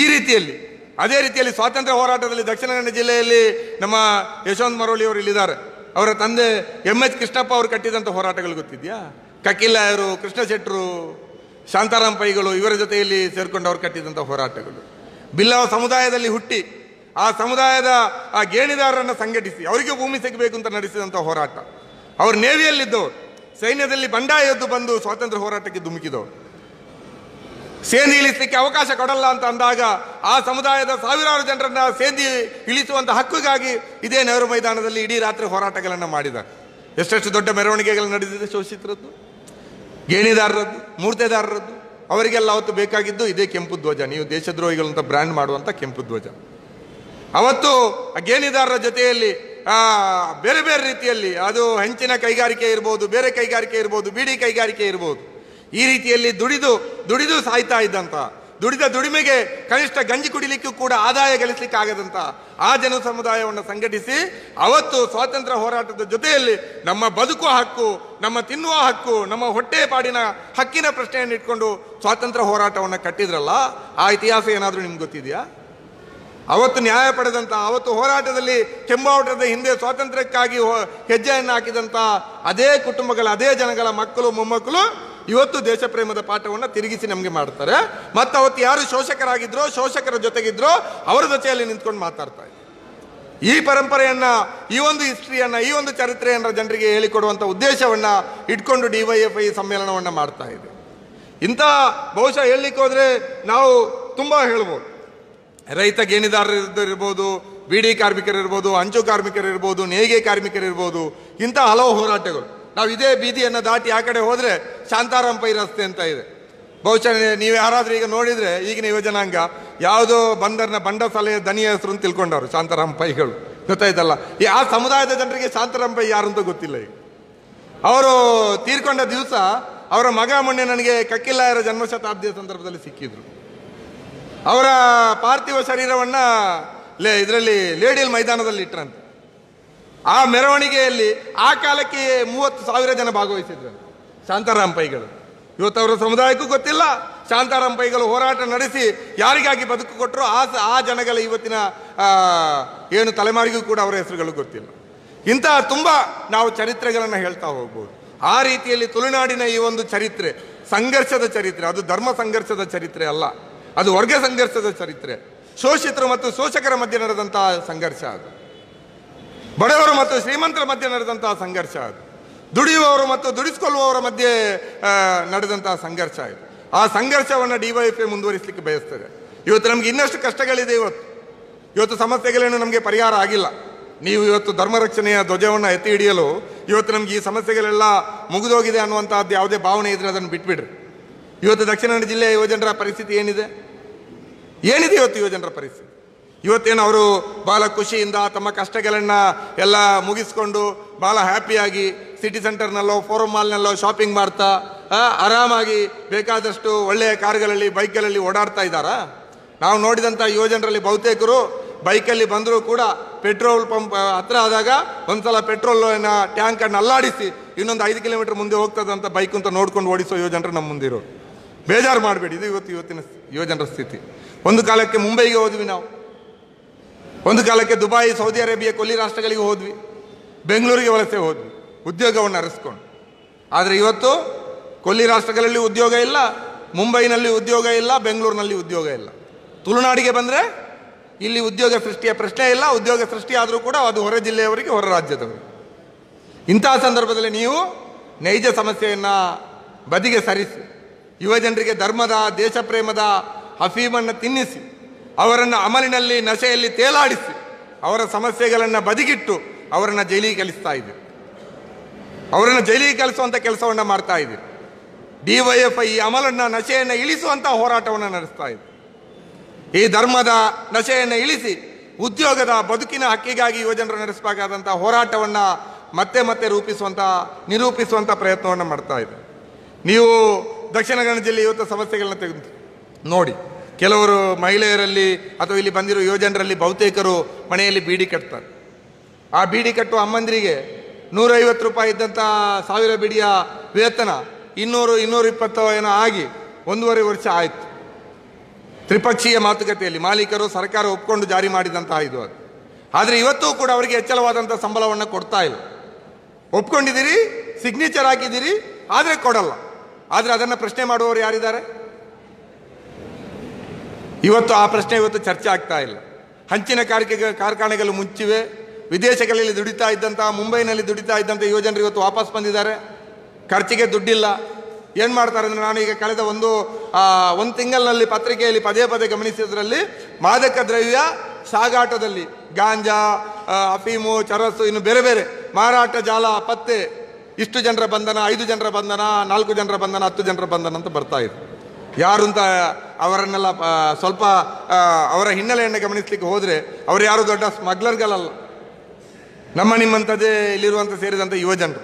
ಈ ರೀತಿಯಲ್ಲಿ ಅದೇ ರೀತಿಯಲ್ಲಿ ಸ್ವಾತಂತ್ರ್ಯ ಹೋರಾಟದಲ್ಲಿ ದಕ್ಷಿಣ ಕನ್ನಡ ಜಿಲ್ಲೆಯಲ್ಲಿ ನಮ್ಮ ಯಶವಂತ್ ಮರೋಳಿ ಅವರು ಇಲ್ಲಿದ್ದಾರೆ ಅವರ ತಂದೆ ಎಂ ಎಚ್ ಕೃಷ್ಣಪ್ಪ ಅವರು ಕಟ್ಟಿದಂಥ ಹೋರಾಟಗಳು ಗೊತ್ತಿದೆಯಾ ಕಕಿಲಾಯರು ಕೃಷ್ಣ ಶೆಟ್ಟರು ಶಾಂತಾರಾಮ್ ಪೈಗಳು ಇವರ ಜೊತೆಯಲ್ಲಿ ಸೇರಿಕೊಂಡು ಅವ್ರು ಕಟ್ಟಿದಂಥ ಹೋರಾಟಗಳು ಬಿಲ್ಲವ ಸಮುದಾಯದಲ್ಲಿ ಹುಟ್ಟಿ ಆ ಸಮುದಾಯದ ಆ ಗೇಣಿದಾರರನ್ನು ಸಂಘಟಿಸಿ ಅವರಿಗೆ ಭೂಮಿ ಸಿಗಬೇಕು ಅಂತ ನಡೆಸಿದಂಥ ಹೋರಾಟ ಅವರು ನೇವಿಯಲ್ಲಿದ್ದವರು ಸೈನ್ಯದಲ್ಲಿ ಬಂಡಾಯ ಎದ್ದು ಬಂದು ಸ್ವಾತಂತ್ರ್ಯ ಹೋರಾಟಕ್ಕೆ ಧುಮುಕಿದವರು ಸೇಂದಿ ಇಳಿಸಲಿಕ್ಕೆ ಅವಕಾಶ ಕೊಡಲ್ಲ ಅಂತ ಅಂದಾಗ ಆ ಸಮುದಾಯದ ಸಾವಿರಾರು ಜನರನ್ನ ಸೇಂದಿ ಇಳಿಸುವಂಥ ಹಕ್ಕಿಗಾಗಿ ಇದೇ ನೆಹರು ಮೈದಾನದಲ್ಲಿ ಇಡೀ ರಾತ್ರಿ ಹೋರಾಟಗಳನ್ನು ಮಾಡಿದ ಎಷ್ಟೆಷ್ಟು ದೊಡ್ಡ ಮೆರವಣಿಗೆಗಳು ನಡೆದಿದೆ ಶೋಷಿತರದ್ದು ಗೇಣಿದಾರರದ್ದು ಮೂರ್ತೆದಾರರದ್ದು ಅವರಿಗೆಲ್ಲ ಅವತ್ತು ಬೇಕಾಗಿದ್ದು ಇದೇ ಕೆಂಪು ಧ್ವಜ ನೀವು ದೇಶದ್ರೋಹಿಗಳಂತ ಬ್ರ್ಯಾಂಡ್ ಮಾಡುವಂಥ ಕೆಂಪು ಧ್ವಜ ಅವತ್ತು ಗೇಣಿದಾರರ ಜೊತೆಯಲ್ಲಿ ಬೇರೆ ಬೇರೆ ರೀತಿಯಲ್ಲಿ ಅದು ಹೆಂಚಿನ ಕೈಗಾರಿಕೆ ಇರ್ಬೋದು ಬೇರೆ ಕೈಗಾರಿಕೆ ಇರ್ಬೋದು ಬೀಡಿ ಕೈಗಾರಿಕೆ ಇರ್ಬೋದು ಈ ರೀತಿಯಲ್ಲಿ ದುಡಿದು ದುಡಿದು ಸಾಯ್ತಾ ಇದ್ದಂಥ ದುಡಿದ ದುಡಿಮೆಗೆ ಕನಿಷ್ಠ ಗಂಜಿ ಕುಡಿಲಿಕ್ಕೂ ಕೂಡ ಆದಾಯ ಗಳಿಸಲಿಕ್ಕಾಗದಂತ ಆ ಜನ ಸಮುದಾಯವನ್ನು ಸಂಘಟಿಸಿ ಅವತ್ತು ಸ್ವಾತಂತ್ರ್ಯ ಹೋರಾಟದ ಜೊತೆಯಲ್ಲಿ ನಮ್ಮ ಬದುಕುವ ಹಕ್ಕು ನಮ್ಮ ತಿನ್ನುವ ಹಕ್ಕು ನಮ್ಮ ಹೊಟ್ಟೆ ಪಾಡಿನ ಹಕ್ಕಿನ ಪ್ರಶ್ನೆಯನ್ನು ಇಟ್ಕೊಂಡು ಸ್ವಾತಂತ್ರ್ಯ ಹೋರಾಟವನ್ನು ಕಟ್ಟಿದ್ರಲ್ಲ ಆ ಇತಿಹಾಸ ಏನಾದರೂ ನಿಮ್ಗೆ ಗೊತ್ತಿದೆಯಾ ಅವತ್ತು ನ್ಯಾಯ ಪಡೆದಂಥ ಅವತ್ತು ಹೋರಾಟದಲ್ಲಿ ಕೆಂಬಾವಟದ ಹಿಂದೆ ಸ್ವಾತಂತ್ರ್ಯಕ್ಕಾಗಿ ಹೆಜ್ಜೆಯನ್ನು ಹಾಕಿದಂಥ ಅದೇ ಕುಟುಂಬಗಳ ಅದೇ ಜನಗಳ ಮಕ್ಕಳು ಮೊಮ್ಮಕ್ಕಳು ಇವತ್ತು ದೇಶ ಪ್ರೇಮದ ಪಾಠವನ್ನು ತಿರುಗಿಸಿ ನಮಗೆ ಮಾಡ್ತಾರೆ ಮತ್ತು ಅವತ್ತು ಯಾರು ಶೋಷಕರಾಗಿದ್ರೋ ಶೋಷಕರ ಜೊತೆಗಿದ್ರೋ ಅವರ ಜೊತೆಯಲ್ಲಿ ನಿಂತ್ಕೊಂಡು ಮಾತಾಡ್ತಾ ಈ ಪರಂಪರೆಯನ್ನು ಈ ಒಂದು ಹಿಸ್ಟ್ರಿಯನ್ನು ಈ ಒಂದು ಚರಿತ್ರೆಯನ್ನು ಜನರಿಗೆ ಹೇಳಿಕೊಡುವಂಥ ಉದ್ದೇಶವನ್ನು ಇಟ್ಕೊಂಡು ಡಿ ವೈ ಎಫ್ ಐ ಸಮ್ಮೇಳನವನ್ನು ಮಾಡ್ತಾ ಇದೆ ಇಂಥ ಬಹುಶಃ ಹೇಳಲಿಕ್ಕೆ ಹೋದರೆ ನಾವು ತುಂಬ ಹೇಳ್ಬೋದು ರೈತ ಗೇಣಿದಾರರಿರ್ಬೋದು ಡಿ ಕಾರ್ಮಿಕರಿರ್ಬೋದು ಅಂಚು ಕಾರ್ಮಿಕರಿರ್ಬೋದು ನೇಯ್ಗೆ ಕಾರ್ಮಿಕರಿರ್ಬೋದು ಇಂಥ ಹಲವು ಹೋರಾಟಗಳು ನಾವು ಇದೇ ಬೀದಿಯನ್ನು ದಾಟಿ ಆ ಕಡೆ ಹೋದರೆ ಶಾಂತಾರಾಮ್ ಪೈ ರಸ್ತೆ ಅಂತ ಇದೆ ಬಹುಶಃ ನೀವು ಯಾರಾದರೂ ಈಗ ನೋಡಿದರೆ ಈಗಿನ ಯುವಜನಾಂಗ ಯಾವುದೋ ಬಂದರ್ನ ಬಂಡ ಸಲಹೆ ದನಿಯ ಹೆಸರು ತಿಳ್ಕೊಂಡವರು ಶಾಂತಾರಾಮ್ ಪೈಗಳು ಗೊತ್ತಾಯ್ತಲ್ಲ ಈ ಆ ಸಮುದಾಯದ ಜನರಿಗೆ ಶಾಂತಾರಾಮ್ ಪೈ ಯಾರು ಅಂತ ಗೊತ್ತಿಲ್ಲ ಈಗ ಅವರು ತೀರ್ಕೊಂಡ ದಿವಸ ಅವರ ಮಗ ಮೊನ್ನೆ ನನಗೆ ಕಕ್ಕಿಲ್ಲಾಯರ ಜನ್ಮಶತಾಬ್ದಿಯ ಸಂದರ್ಭದಲ್ಲಿ ಸಿಕ್ಕಿದ್ರು ಅವರ ಪಾರ್ಥಿವ ಶರೀರವನ್ನು ಲೇ ಇದರಲ್ಲಿ ಲೇಡಿಯಲ್ ಮೈದಾನದಲ್ಲಿ ಇಟ್ಟರು ಆ ಮೆರವಣಿಗೆಯಲ್ಲಿ ಆ ಕಾಲಕ್ಕೆ ಮೂವತ್ತು ಸಾವಿರ ಜನ ಭಾಗವಹಿಸಿದ್ರು ಶಾಂತಾರಾಮ್ ಪೈಗಳು ಇವತ್ತವರ ಸಮುದಾಯಕ್ಕೂ ಗೊತ್ತಿಲ್ಲ ಶಾಂತಾರಾಮ್ ಪೈಗಳು ಹೋರಾಟ ನಡೆಸಿ ಯಾರಿಗಾಗಿ ಬದುಕು ಕೊಟ್ಟರು ಆ ಆ ಜನಗಳ ಇವತ್ತಿನ ಏನು ತಲೆಮಾರಿಗೂ ಕೂಡ ಅವರ ಹೆಸರುಗಳು ಗೊತ್ತಿಲ್ಲ ಇಂತಹ ತುಂಬ ನಾವು ಚರಿತ್ರೆಗಳನ್ನು ಹೇಳ್ತಾ ಹೋಗ್ಬೋದು ಆ ರೀತಿಯಲ್ಲಿ ತುಳುನಾಡಿನ ಈ ಒಂದು ಚರಿತ್ರೆ ಸಂಘರ್ಷದ ಚರಿತ್ರೆ ಅದು ಧರ್ಮ ಸಂಘರ್ಷದ ಚರಿತ್ರೆ ಅಲ್ಲ ಅದು ವರ್ಗ ಸಂಘರ್ಷದ ಚರಿತ್ರೆ ಶೋಷಿತರು ಮತ್ತು ಶೋಷಕರ ಮಧ್ಯೆ ನಡೆದಂತಹ ಸಂಘರ್ಷ ಅದು ಬಡವರು ಮತ್ತು ಶ್ರೀಮಂತರ ಮಧ್ಯೆ ನಡೆದಂತಹ ಸಂಘರ್ಷ ಅದು ದುಡಿಯುವವರು ಮತ್ತು ದುಡಿಸ್ಕೊಳ್ಳುವವರ ಮಧ್ಯೆ ನಡೆದಂತಹ ಸಂಘರ್ಷ ಇದು ಆ ಸಂಘರ್ಷವನ್ನು ಡಿ ವೈ ಎಫ್ ಮುಂದುವರಿಸಲಿಕ್ಕೆ ಬಯಸ್ತದೆ ಇವತ್ತು ನಮಗೆ ಇನ್ನಷ್ಟು ಕಷ್ಟಗಳಿದೆ ಇವತ್ತು ಇವತ್ತು ಸಮಸ್ಯೆಗಳೇನು ನಮಗೆ ಪರಿಹಾರ ಆಗಿಲ್ಲ ನೀವು ಇವತ್ತು ಧರ್ಮ ರಕ್ಷಣೆಯ ಧ್ವಜವನ್ನು ಎತ್ತಿ ಹಿಡಿಯಲು ಇವತ್ತು ನಮಗೆ ಈ ಸಮಸ್ಯೆಗಳೆಲ್ಲ ಮುಗಿದೋಗಿದೆ ಅನ್ನುವಂಥದ್ದು ಯಾವುದೇ ಭಾವನೆ ಇದ್ರೆ ಅದನ್ನು ಬಿಟ್ಬಿಡ್ರಿ ಇವತ್ತು ದಕ್ಷಿಣ ಕನ್ನಡ ಜಿಲ್ಲೆಯ ಯುವಜನರ ಪರಿಸ್ಥಿತಿ ಏನಿದೆ ಏನಿದೆ ಇವತ್ತು ಯುವಜನರ ಪರಿಸ್ಥಿತಿ ಇವತ್ತೇನು ಅವರು ಭಾಳ ಖುಷಿಯಿಂದ ತಮ್ಮ ಕಷ್ಟಗಳನ್ನು ಎಲ್ಲ ಮುಗಿಸ್ಕೊಂಡು ಭಾಳ ಹ್ಯಾಪಿಯಾಗಿ ಸಿಟಿ ಸೆಂಟರ್ನಲ್ಲೋ ಫೋರಮ್ ಮಾಲ್ನಲ್ಲೋ ಶಾಪಿಂಗ್ ಮಾಡ್ತಾ ಆರಾಮಾಗಿ ಬೇಕಾದಷ್ಟು ಒಳ್ಳೆಯ ಕಾರ್ಗಳಲ್ಲಿ ಬೈಕ್ಗಳಲ್ಲಿ ಓಡಾಡ್ತಾ ಇದ್ದಾರಾ ನಾವು ನೋಡಿದಂಥ ಯುವಜನರಲ್ಲಿ ಬಹುತೇಕರು ಬೈಕಲ್ಲಿ ಬಂದರೂ ಕೂಡ ಪೆಟ್ರೋಲ್ ಪಂಪ್ ಹತ್ರ ಆದಾಗ ಒಂದು ಸಲ ಟ್ಯಾಂಕನ್ನು ಅಲ್ಲಾಡಿಸಿ ಇನ್ನೊಂದು ಐದು ಕಿಲೋಮೀಟರ್ ಮುಂದೆ ಹೋಗ್ತದಂಥ ಬೈಕ್ ಅಂತ ನೋಡ್ಕೊಂಡು ಓಡಿಸೋ ಯುವಜನರು ನಮ್ಮ ಮುಂದಿರೋ ಬೇಜಾರು ಮಾಡಬೇಡಿ ಇದು ಇವತ್ತು ಇವತ್ತಿನ ಯುವಜನರ ಸ್ಥಿತಿ ಒಂದು ಕಾಲಕ್ಕೆ ಮುಂಬೈಗೆ ಹೋದ್ವಿ ನಾವು ಒಂದು ಕಾಲಕ್ಕೆ ದುಬಾಯಿ ಸೌದಿ ಅರೇಬಿಯಾ ಕೊಲ್ಲಿ ರಾಷ್ಟ್ರಗಳಿಗೆ ಹೋದ್ವಿ ಬೆಂಗಳೂರಿಗೆ ವಲಸೆ ಹೋದ್ವಿ ಉದ್ಯೋಗವನ್ನು ಅರಸ್ಕೊಂಡು ಆದರೆ ಇವತ್ತು ಕೊಲ್ಲಿ ರಾಷ್ಟ್ರಗಳಲ್ಲಿ ಉದ್ಯೋಗ ಇಲ್ಲ ಮುಂಬೈನಲ್ಲಿ ಉದ್ಯೋಗ ಇಲ್ಲ ಬೆಂಗಳೂರಿನಲ್ಲಿ ಉದ್ಯೋಗ ಇಲ್ಲ ತುಳುನಾಡಿಗೆ ಬಂದರೆ ಇಲ್ಲಿ ಉದ್ಯೋಗ ಸೃಷ್ಟಿಯ ಪ್ರಶ್ನೆ ಇಲ್ಲ ಉದ್ಯೋಗ ಸೃಷ್ಟಿಯಾದರೂ ಕೂಡ ಅದು ಹೊರ ಜಿಲ್ಲೆಯವರಿಗೆ ಹೊರ ರಾಜ್ಯದವರಿಗೆ ಇಂತಹ ಸಂದರ್ಭದಲ್ಲಿ ನೀವು ನೈಜ ಸಮಸ್ಯೆಯನ್ನು ಬದಿಗೆ ಸರಿಸಿ ಯುವಜನರಿಗೆ ಧರ್ಮದ ದೇಶ ಪ್ರೇಮದ ಹಫೀಮನ್ನು ತಿನ್ನಿಸಿ ಅವರನ್ನು ಅಮಲಿನಲ್ಲಿ ನಶೆಯಲ್ಲಿ ತೇಲಾಡಿಸಿ ಅವರ ಸಮಸ್ಯೆಗಳನ್ನು ಬದಿಗಿಟ್ಟು ಅವರನ್ನು ಜೈಲಿಗೆ ಕಲಿಸ್ತಾ ಇದೆ ಅವರನ್ನು ಜೈಲಿಗೆ ಕಲಿಸುವಂಥ ಕೆಲಸವನ್ನು ಮಾಡ್ತಾ ಇದೆ ಡಿ ವೈ ಎಫ್ ಐ ಅಮಲನ್ನು ನಶೆಯನ್ನು ಇಳಿಸುವಂಥ ಹೋರಾಟವನ್ನು ನಡೆಸ್ತಾ ಇದೆ ಈ ಧರ್ಮದ ನಶೆಯನ್ನು ಇಳಿಸಿ ಉದ್ಯೋಗದ ಬದುಕಿನ ಹಕ್ಕಿಗಾಗಿ ಯುವಜನರು ನಡೆಸಬೇಕಾದಂಥ ಹೋರಾಟವನ್ನು ಮತ್ತೆ ಮತ್ತೆ ರೂಪಿಸುವಂಥ ನಿರೂಪಿಸುವಂಥ ಪ್ರಯತ್ನವನ್ನು ಮಾಡ್ತಾ ಇದೆ ನೀವು ದಕ್ಷಿಣ ಕನ್ನಡ ಜಿಲ್ಲೆ ಇವತ್ತು ಸಮಸ್ಯೆಗಳನ್ನ ತೆಗೆದು ನೋಡಿ ಕೆಲವರು ಮಹಿಳೆಯರಲ್ಲಿ ಅಥವಾ ಇಲ್ಲಿ ಬಂದಿರೋ ಯುವಜನರಲ್ಲಿ ಬಹುತೇಕರು ಮನೆಯಲ್ಲಿ ಬೀಡಿ ಕಟ್ತಾರೆ ಆ ಬೀಡಿ ಕಟ್ಟುವ ಅಮ್ಮಂದಿರಿಗೆ ನೂರೈವತ್ತು ರೂಪಾಯಿ ಇದ್ದಂಥ ಸಾವಿರ ಬಿಡಿಯ ವೇತನ ಇನ್ನೂರು ಇನ್ನೂರು ಇಪ್ಪತ್ತು ಏನೋ ಆಗಿ ಒಂದೂವರೆ ವರ್ಷ ಆಯಿತು ತ್ರಿಪಕ್ಷೀಯ ಮಾತುಕತೆಯಲ್ಲಿ ಮಾಲೀಕರು ಸರ್ಕಾರ ಒಪ್ಕೊಂಡು ಜಾರಿ ಮಾಡಿದಂತಹ ಇದು ಅದು ಆದರೆ ಇವತ್ತೂ ಕೂಡ ಅವರಿಗೆ ಹೆಚ್ಚಳವಾದಂಥ ಸಂಬಳವನ್ನು ಕೊಡ್ತಾ ಇಲ್ಲ ಒಪ್ಕೊಂಡಿದ್ದೀರಿ ಸಿಗ್ನೇಚರ್ ಹಾಕಿದ್ದೀರಿ ಆದರೆ ಕೊಡಲ್ಲ ಆದರೆ ಅದನ್ನು ಪ್ರಶ್ನೆ ಮಾಡುವವರು ಯಾರಿದ್ದಾರೆ ಇವತ್ತು ಆ ಪ್ರಶ್ನೆ ಇವತ್ತು ಚರ್ಚೆ ಆಗ್ತಾ ಇಲ್ಲ ಹಂಚಿನ ಕಾರ್ಕೆ ಕಾರ್ಖಾನೆಗಳು ಮುಚ್ಚಿವೆ ವಿದೇಶಗಳಲ್ಲಿ ದುಡಿತಾ ಇದ್ದಂಥ ಮುಂಬೈನಲ್ಲಿ ದುಡಿತಾ ಇದ್ದಂಥ ಯುವಜನರು ಇವತ್ತು ವಾಪಸ್ ಬಂದಿದ್ದಾರೆ ಖರ್ಚಿಗೆ ದುಡ್ಡಿಲ್ಲ ಏನು ಮಾಡ್ತಾರೆ ಅಂದರೆ ನಾನು ಈಗ ಕಳೆದ ಒಂದು ಒಂದು ತಿಂಗಳಿನಲ್ಲಿ ಪತ್ರಿಕೆಯಲ್ಲಿ ಪದೇ ಪದೇ ಗಮನಿಸಿದ್ರಲ್ಲಿ ಮಾದಕ ದ್ರವ್ಯ ಸಾಗಾಟದಲ್ಲಿ ಗಾಂಜಾ ಅಫೀಮು ಚರಸ್ಸು ಇನ್ನು ಬೇರೆ ಬೇರೆ ಮಾರಾಟ ಜಾಲ ಪತ್ತೆ ಇಷ್ಟು ಜನರ ಬಂಧನ ಐದು ಜನರ ಬಂಧನ ನಾಲ್ಕು ಜನರ ಬಂಧನ ಹತ್ತು ಜನರ ಬಂಧನ ಅಂತ ಬರ್ತಾ ಇದೆ ಯಾರು ಅಂತ ಅವರನ್ನೆಲ್ಲ ಸ್ವಲ್ಪ ಅವರ ಹಿನ್ನೆಲೆಯನ್ನು ಗಮನಿಸಲಿಕ್ಕೆ ಹೋದರೆ ಅವರು ಯಾರು ದೊಡ್ಡ ಸ್ಮಗ್ಲರ್ಗಳಲ್ಲ ನಮ್ಮ ನಿಮ್ಮಂಥದ್ದೇ ಇಲ್ಲಿರುವಂಥ ಸೇರಿದಂಥ ಯುವಜನರು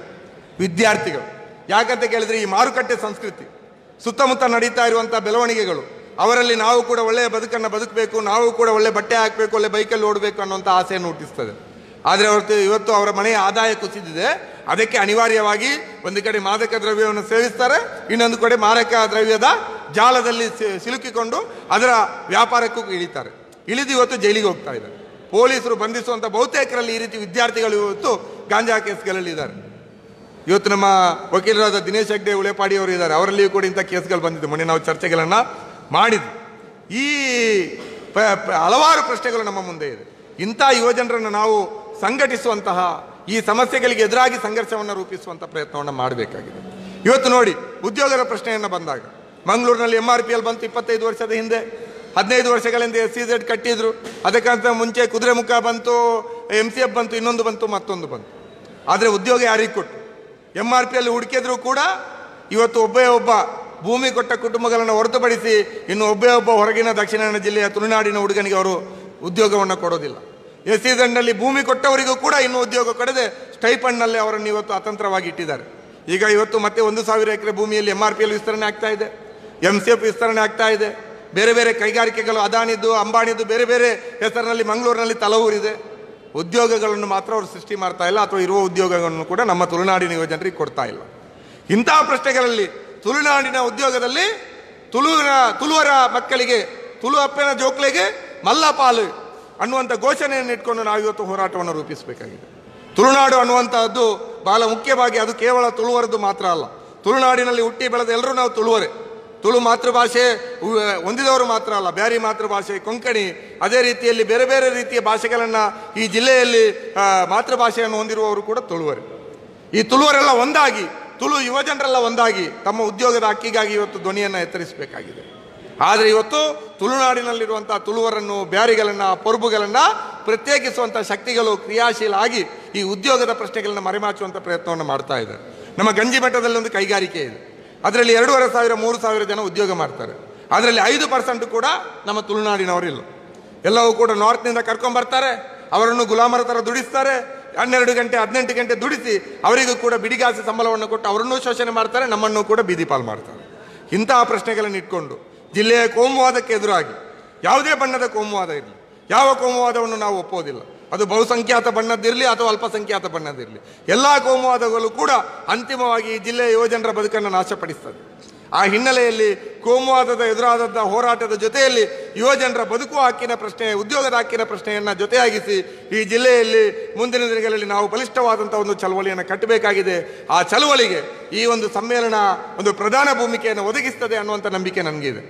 ವಿದ್ಯಾರ್ಥಿಗಳು ಯಾಕಂತ ಕೇಳಿದರೆ ಈ ಮಾರುಕಟ್ಟೆ ಸಂಸ್ಕೃತಿ ಸುತ್ತಮುತ್ತ ನಡೀತಾ ಇರುವಂಥ ಬೆಳವಣಿಗೆಗಳು ಅವರಲ್ಲಿ ನಾವು ಕೂಡ ಒಳ್ಳೆಯ ಬದುಕನ್ನು ಬದುಕಬೇಕು ನಾವು ಕೂಡ ಒಳ್ಳೆ ಬಟ್ಟೆ ಹಾಕಬೇಕು ಒಳ್ಳೆ ಬೈಕಲ್ಲಿ ಓಡಬೇಕು ಅನ್ನೋಂಥ ಆಸೆಯನ್ನು ಹುಟ್ಟಿಸ್ತದೆ ಆದರೆ ಅವರು ಇವತ್ತು ಅವರ ಮನೆಯ ಆದಾಯ ಕುಸಿದಿದೆ ಅದಕ್ಕೆ ಅನಿವಾರ್ಯವಾಗಿ ಒಂದು ಕಡೆ ಮಾದಕ ದ್ರವ್ಯವನ್ನು ಸೇವಿಸ್ತಾರೆ ಇನ್ನೊಂದು ಕಡೆ ಮಾದಕ ದ್ರವ್ಯದ ಜಾಲದಲ್ಲಿ ಸಿಲುಕಿಕೊಂಡು ಅದರ ವ್ಯಾಪಾರಕ್ಕೂ ಇಳಿತಾರೆ ಇಳಿದು ಇವತ್ತು ಜೈಲಿಗೆ ಹೋಗ್ತಾ ಇದ್ದಾರೆ ಪೊಲೀಸರು ಬಂಧಿಸುವಂಥ ಬಹುತೇಕರಲ್ಲಿ ಈ ರೀತಿ ವಿದ್ಯಾರ್ಥಿಗಳು ಇವತ್ತು ಗಾಂಜಾ ಇದ್ದಾರೆ ಇವತ್ತು ನಮ್ಮ ವಕೀಲರಾದ ದಿನೇಶ್ ಹೆಗ್ಡೆ ಉಳೆಪಾಡಿ ಅವರು ಇದ್ದಾರೆ ಅವರಲ್ಲಿಯೂ ಕೂಡ ಇಂಥ ಕೇಸ್ಗಳು ಬಂದಿದ್ದು ಮೊನ್ನೆ ನಾವು ಚರ್ಚೆಗಳನ್ನು ಮಾಡಿದ್ವಿ ಈ ಹಲವಾರು ಪ್ರಶ್ನೆಗಳು ನಮ್ಮ ಮುಂದೆ ಇದೆ ಇಂಥ ಯುವಜನರನ್ನು ನಾವು ಸಂಘಟಿಸುವಂತಹ ಈ ಸಮಸ್ಯೆಗಳಿಗೆ ಎದುರಾಗಿ ಸಂಘರ್ಷವನ್ನು ರೂಪಿಸುವಂತಹ ಪ್ರಯತ್ನವನ್ನು ಮಾಡಬೇಕಾಗಿದೆ ಇವತ್ತು ನೋಡಿ ಉದ್ಯೋಗದ ಪ್ರಶ್ನೆಯನ್ನು ಬಂದಾಗ ಮಂಗಳೂರಿನಲ್ಲಿ ಎಂ ಆರ್ ಪಿ ಎಲ್ ಬಂತು ಇಪ್ಪತ್ತೈದು ವರ್ಷದ ಹಿಂದೆ ಹದಿನೈದು ವರ್ಷಗಳಿಂದ ಎಸ್ ಸಿ ಜೆಡ್ ಕಟ್ಟಿದ್ರು ಅದಕ್ಕಂತ ಮುಂಚೆ ಕುದುರೆ ಮುಖ ಬಂತು ಎಮ್ ಸಿ ಎಫ್ ಬಂತು ಇನ್ನೊಂದು ಬಂತು ಮತ್ತೊಂದು ಬಂತು ಆದರೆ ಉದ್ಯೋಗ ಯಾರಿಗೆ ಕೊಟ್ಟು ಎಂ ಆರ್ ಪಿ ಎಲ್ ಹುಡುಕಿದ್ರು ಕೂಡ ಇವತ್ತು ಒಬ್ಬೇ ಒಬ್ಬ ಭೂಮಿ ಕೊಟ್ಟ ಕುಟುಂಬಗಳನ್ನು ಹೊರತುಪಡಿಸಿ ಇನ್ನು ಒಬ್ಬೇ ಒಬ್ಬ ಹೊರಗಿನ ದಕ್ಷಿಣ ಜಿಲ್ಲೆಯ ತುಳುನಾಡಿನ ಹುಡುಗನಿಗೆ ಅವರು ಉದ್ಯೋಗವನ್ನು ಕೊಡೋದಿಲ್ಲ ಎಸ್ ಸಿ ದಂಡಲ್ಲಿ ಭೂಮಿ ಕೊಟ್ಟವರಿಗೂ ಕೂಡ ಇನ್ನೂ ಉದ್ಯೋಗ ಕೊಡದೆ ಸ್ಟೈಪಣ್ಣಲ್ಲಿ ಅವರನ್ನು ಇವತ್ತು ಅತಂತ್ರವಾಗಿ ಇಟ್ಟಿದ್ದಾರೆ ಈಗ ಇವತ್ತು ಮತ್ತೆ ಒಂದು ಸಾವಿರ ಎಕರೆ ಭೂಮಿಯಲ್ಲಿ ಎಮ್ ಆರ್ ಪಿ ಎಲ್ ವಿಸ್ತರಣೆ ಆಗ್ತಾ ಇದೆ ಎಂ ಸಿ ಎಫ್ ವಿಸ್ತರಣೆ ಆಗ್ತಾ ಇದೆ ಬೇರೆ ಬೇರೆ ಕೈಗಾರಿಕೆಗಳು ಅದಾನಿದ್ದು ಅಂಬಾಣಿದ್ದು ಬೇರೆ ಬೇರೆ ಹೆಸರಿನಲ್ಲಿ ಮಂಗಳೂರಿನಲ್ಲಿ ತಲವೂರಿದೆ ಉದ್ಯೋಗಗಳನ್ನು ಮಾತ್ರ ಅವರು ಸೃಷ್ಟಿ ಮಾಡ್ತಾ ಇಲ್ಲ ಅಥವಾ ಇರುವ ಉದ್ಯೋಗಗಳನ್ನು ಕೂಡ ನಮ್ಮ ತುಳುನಾಡಿನ ಜನರಿಗೆ ಕೊಡ್ತಾ ಇಲ್ಲ ಇಂತಹ ಪ್ರಶ್ನೆಗಳಲ್ಲಿ ತುಳುನಾಡಿನ ಉದ್ಯೋಗದಲ್ಲಿ ತುಳುವಿನ ತುಳುವರ ಮಕ್ಕಳಿಗೆ ತುಳು ಅಪ್ಪನ ಜೋಕ್ಲೆಗೆ ಮಲ್ಲಪಾಲು ಅನ್ನುವಂಥ ಘೋಷಣೆಯನ್ನು ಇಟ್ಕೊಂಡು ನಾವು ಇವತ್ತು ಹೋರಾಟವನ್ನು ರೂಪಿಸಬೇಕಾಗಿದೆ ತುಳುನಾಡು ಅನ್ನುವಂಥದ್ದು ಬಹಳ ಮುಖ್ಯವಾಗಿ ಅದು ಕೇವಲ ತುಳುವರದ್ದು ಮಾತ್ರ ಅಲ್ಲ ತುಳುನಾಡಿನಲ್ಲಿ ಹುಟ್ಟಿ ಬೆಳೆದ ಎಲ್ಲರೂ ನಾವು ತುಳುವರೆ ತುಳು ಮಾತೃಭಾಷೆ ಹೊಂದಿದವರು ಮಾತ್ರ ಅಲ್ಲ ಬ್ಯಾರಿ ಮಾತೃಭಾಷೆ ಕೊಂಕಣಿ ಅದೇ ರೀತಿಯಲ್ಲಿ ಬೇರೆ ಬೇರೆ ರೀತಿಯ ಭಾಷೆಗಳನ್ನು ಈ ಜಿಲ್ಲೆಯಲ್ಲಿ ಮಾತೃಭಾಷೆಯನ್ನು ಹೊಂದಿರುವವರು ಕೂಡ ತುಳುವರೆ ಈ ತುಳುವರೆಲ್ಲ ಒಂದಾಗಿ ತುಳು ಯುವಜನರೆಲ್ಲ ಒಂದಾಗಿ ತಮ್ಮ ಉದ್ಯೋಗದ ಹಕ್ಕಿಗಾಗಿ ಇವತ್ತು ಧ್ವನಿಯನ್ನು ಎತ್ತರಿಸಬೇಕಾಗಿದೆ ಆದರೆ ಇವತ್ತು ತುಳುನಾಡಿನಲ್ಲಿರುವಂಥ ತುಳುವರನ್ನು ಬ್ಯಾರಿಗಳನ್ನು ಪೊರ್ಬುಗಳನ್ನು ಪ್ರತ್ಯೇಕಿಸುವಂಥ ಶಕ್ತಿಗಳು ಕ್ರಿಯಾಶೀಲ ಆಗಿ ಈ ಉದ್ಯೋಗದ ಪ್ರಶ್ನೆಗಳನ್ನು ಮರೆಮಾಚುವಂಥ ಪ್ರಯತ್ನವನ್ನು ಮಾಡ್ತಾ ಇದೆ ನಮ್ಮ ಗಂಜಿ ಮಟ್ಟದಲ್ಲಿ ಒಂದು ಕೈಗಾರಿಕೆ ಇದೆ ಅದರಲ್ಲಿ ಎರಡೂವರೆ ಸಾವಿರ ಮೂರು ಸಾವಿರ ಜನ ಉದ್ಯೋಗ ಮಾಡ್ತಾರೆ ಅದರಲ್ಲಿ ಐದು ಪರ್ಸೆಂಟ್ ಕೂಡ ನಮ್ಮ ತುಳುನಾಡಿನವರಿಲ್ಲ ಎಲ್ಲವೂ ಕೂಡ ನಾರ್ತ್ನಿಂದ ಕರ್ಕೊಂಡ್ಬರ್ತಾರೆ ಅವರನ್ನು ಗುಲಾಮರ ಥರ ದುಡಿಸ್ತಾರೆ ಹನ್ನೆರಡು ಗಂಟೆ ಹದಿನೆಂಟು ಗಂಟೆ ದುಡಿಸಿ ಅವರಿಗೂ ಕೂಡ ಬಿಡಿಗಾಸಿ ಸಂಬಳವನ್ನು ಕೊಟ್ಟು ಅವರನ್ನೂ ಶೋಷಣೆ ಮಾಡ್ತಾರೆ ನಮ್ಮನ್ನು ಕೂಡ ಬೀದಿ ಪಾಲ್ ಮಾಡ್ತಾರೆ ಇಂತಹ ಪ್ರಶ್ನೆಗಳನ್ನು ಇಟ್ಕೊಂಡು ಜಿಲ್ಲೆಯ ಕೋಮುವಾದಕ್ಕೆ ಎದುರಾಗಿ ಯಾವುದೇ ಬಣ್ಣದ ಕೋಮುವಾದ ಇರಲಿ ಯಾವ ಕೋಮುವಾದವನ್ನು ನಾವು ಒಪ್ಪೋದಿಲ್ಲ ಅದು ಬಹುಸಂಖ್ಯಾತ ಬಣ್ಣದ್ದಿರಲಿ ಅಥವಾ ಅಲ್ಪಸಂಖ್ಯಾತ ಬಣ್ಣದಿರಲಿ ಎಲ್ಲ ಕೋಮುವಾದಗಳು ಕೂಡ ಅಂತಿಮವಾಗಿ ಈ ಜಿಲ್ಲೆಯ ಯುವಜನರ ಬದುಕನ್ನು ನಾಶಪಡಿಸ್ತದೆ ಆ ಹಿನ್ನೆಲೆಯಲ್ಲಿ ಕೋಮುವಾದದ ಎದುರಾದಂಥ ಹೋರಾಟದ ಜೊತೆಯಲ್ಲಿ ಯುವಜನರ ಬದುಕು ಹಾಕಿನ ಪ್ರಶ್ನೆ ಉದ್ಯೋಗದ ಹಾಕಿನ ಪ್ರಶ್ನೆಯನ್ನು ಜೊತೆಯಾಗಿಸಿ ಈ ಜಿಲ್ಲೆಯಲ್ಲಿ ಮುಂದಿನ ದಿನಗಳಲ್ಲಿ ನಾವು ಬಲಿಷ್ಠವಾದಂಥ ಒಂದು ಚಳವಳಿಯನ್ನು ಕಟ್ಟಬೇಕಾಗಿದೆ ಆ ಚಳವಳಿಗೆ ಈ ಒಂದು ಸಮ್ಮೇಳನ ಒಂದು ಪ್ರಧಾನ ಭೂಮಿಕೆಯನ್ನು ಒದಗಿಸ್ತದೆ ಅನ್ನುವಂಥ ನಂಬಿಕೆ ನನಗಿದೆ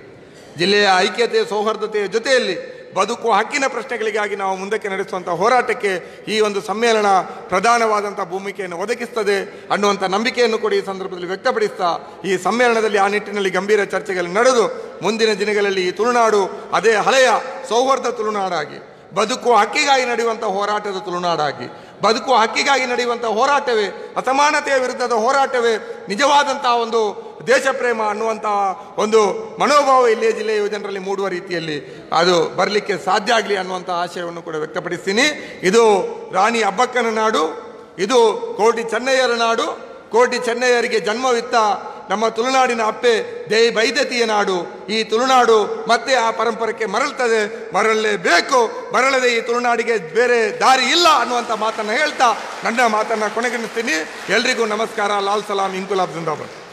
ಜಿಲ್ಲೆಯ ಐಕ್ಯತೆ ಸೌಹಾರ್ದತೆಯ ಜೊತೆಯಲ್ಲಿ ಬದುಕು ಹಕ್ಕಿನ ಪ್ರಶ್ನೆಗಳಿಗಾಗಿ ನಾವು ಮುಂದಕ್ಕೆ ನಡೆಸುವಂಥ ಹೋರಾಟಕ್ಕೆ ಈ ಒಂದು ಸಮ್ಮೇಳನ ಪ್ರಧಾನವಾದಂಥ ಭೂಮಿಕೆಯನ್ನು ಒದಗಿಸ್ತದೆ ಅನ್ನುವಂಥ ನಂಬಿಕೆಯನ್ನು ಕೂಡ ಈ ಸಂದರ್ಭದಲ್ಲಿ ವ್ಯಕ್ತಪಡಿಸ್ತಾ ಈ ಸಮ್ಮೇಳನದಲ್ಲಿ ಆ ನಿಟ್ಟಿನಲ್ಲಿ ಗಂಭೀರ ಚರ್ಚೆಗಳು ನಡೆದು ಮುಂದಿನ ದಿನಗಳಲ್ಲಿ ಈ ತುಳುನಾಡು ಅದೇ ಹಳೆಯ ಸೌಹಾರ್ದ ತುಳುನಾಡಾಗಿ ಬದುಕು ಹಕ್ಕಿಗಾಗಿ ನಡೆಯುವಂಥ ಹೋರಾಟದ ತುಳುನಾಡಾಗಿ ಬದುಕು ಹಕ್ಕಿಗಾಗಿ ನಡೆಯುವಂಥ ಹೋರಾಟವೇ ಅಸಮಾನತೆಯ ವಿರುದ್ಧದ ಹೋರಾಟವೇ ನಿಜವಾದಂತಹ ಒಂದು ಪ್ರೇಮ ಅನ್ನುವಂತಹ ಒಂದು ಮನೋಭಾವ ಇಲ್ಲೇ ಜಿಲ್ಲೆಯ ಜನರಲ್ಲಿ ಮೂಡುವ ರೀತಿಯಲ್ಲಿ ಅದು ಬರಲಿಕ್ಕೆ ಸಾಧ್ಯ ಆಗಲಿ ಅನ್ನುವಂಥ ಆಶಯವನ್ನು ಕೂಡ ವ್ಯಕ್ತಪಡಿಸ್ತೀನಿ ಇದು ರಾಣಿ ಅಬ್ಬಕ್ಕನ ನಾಡು ಇದು ಕೋಟಿ ಚೆನ್ನಯ್ಯರ ನಾಡು ಕೋಟಿ ಚೆನ್ನಯ್ಯರಿಗೆ ಜನ್ಮವಿತ್ತ ನಮ್ಮ ತುಳುನಾಡಿನ ಅಪ್ಪೆ ದೇ ವೈದ್ಯತೀಯ ನಾಡು ಈ ತುಳುನಾಡು ಮತ್ತೆ ಆ ಪರಂಪರಕ್ಕೆ ಮರಳ್ತದೆ ಮರಳಲೇಬೇಕು ಮರಳದೆ ಈ ತುಳುನಾಡಿಗೆ ಬೇರೆ ದಾರಿ ಇಲ್ಲ ಅನ್ನುವಂಥ ಮಾತನ್ನು ಹೇಳ್ತಾ ನನ್ನ ಮಾತನ್ನು ಕೊನೆಗಣಿಸ್ತೀನಿ ಎಲ್ರಿಗೂ ನಮಸ್ಕಾರ ಲಾಲ್ ಸಲಾಂ ಇಂಕುಲಾಬ್ ಜಿಂದಾಬಾದ್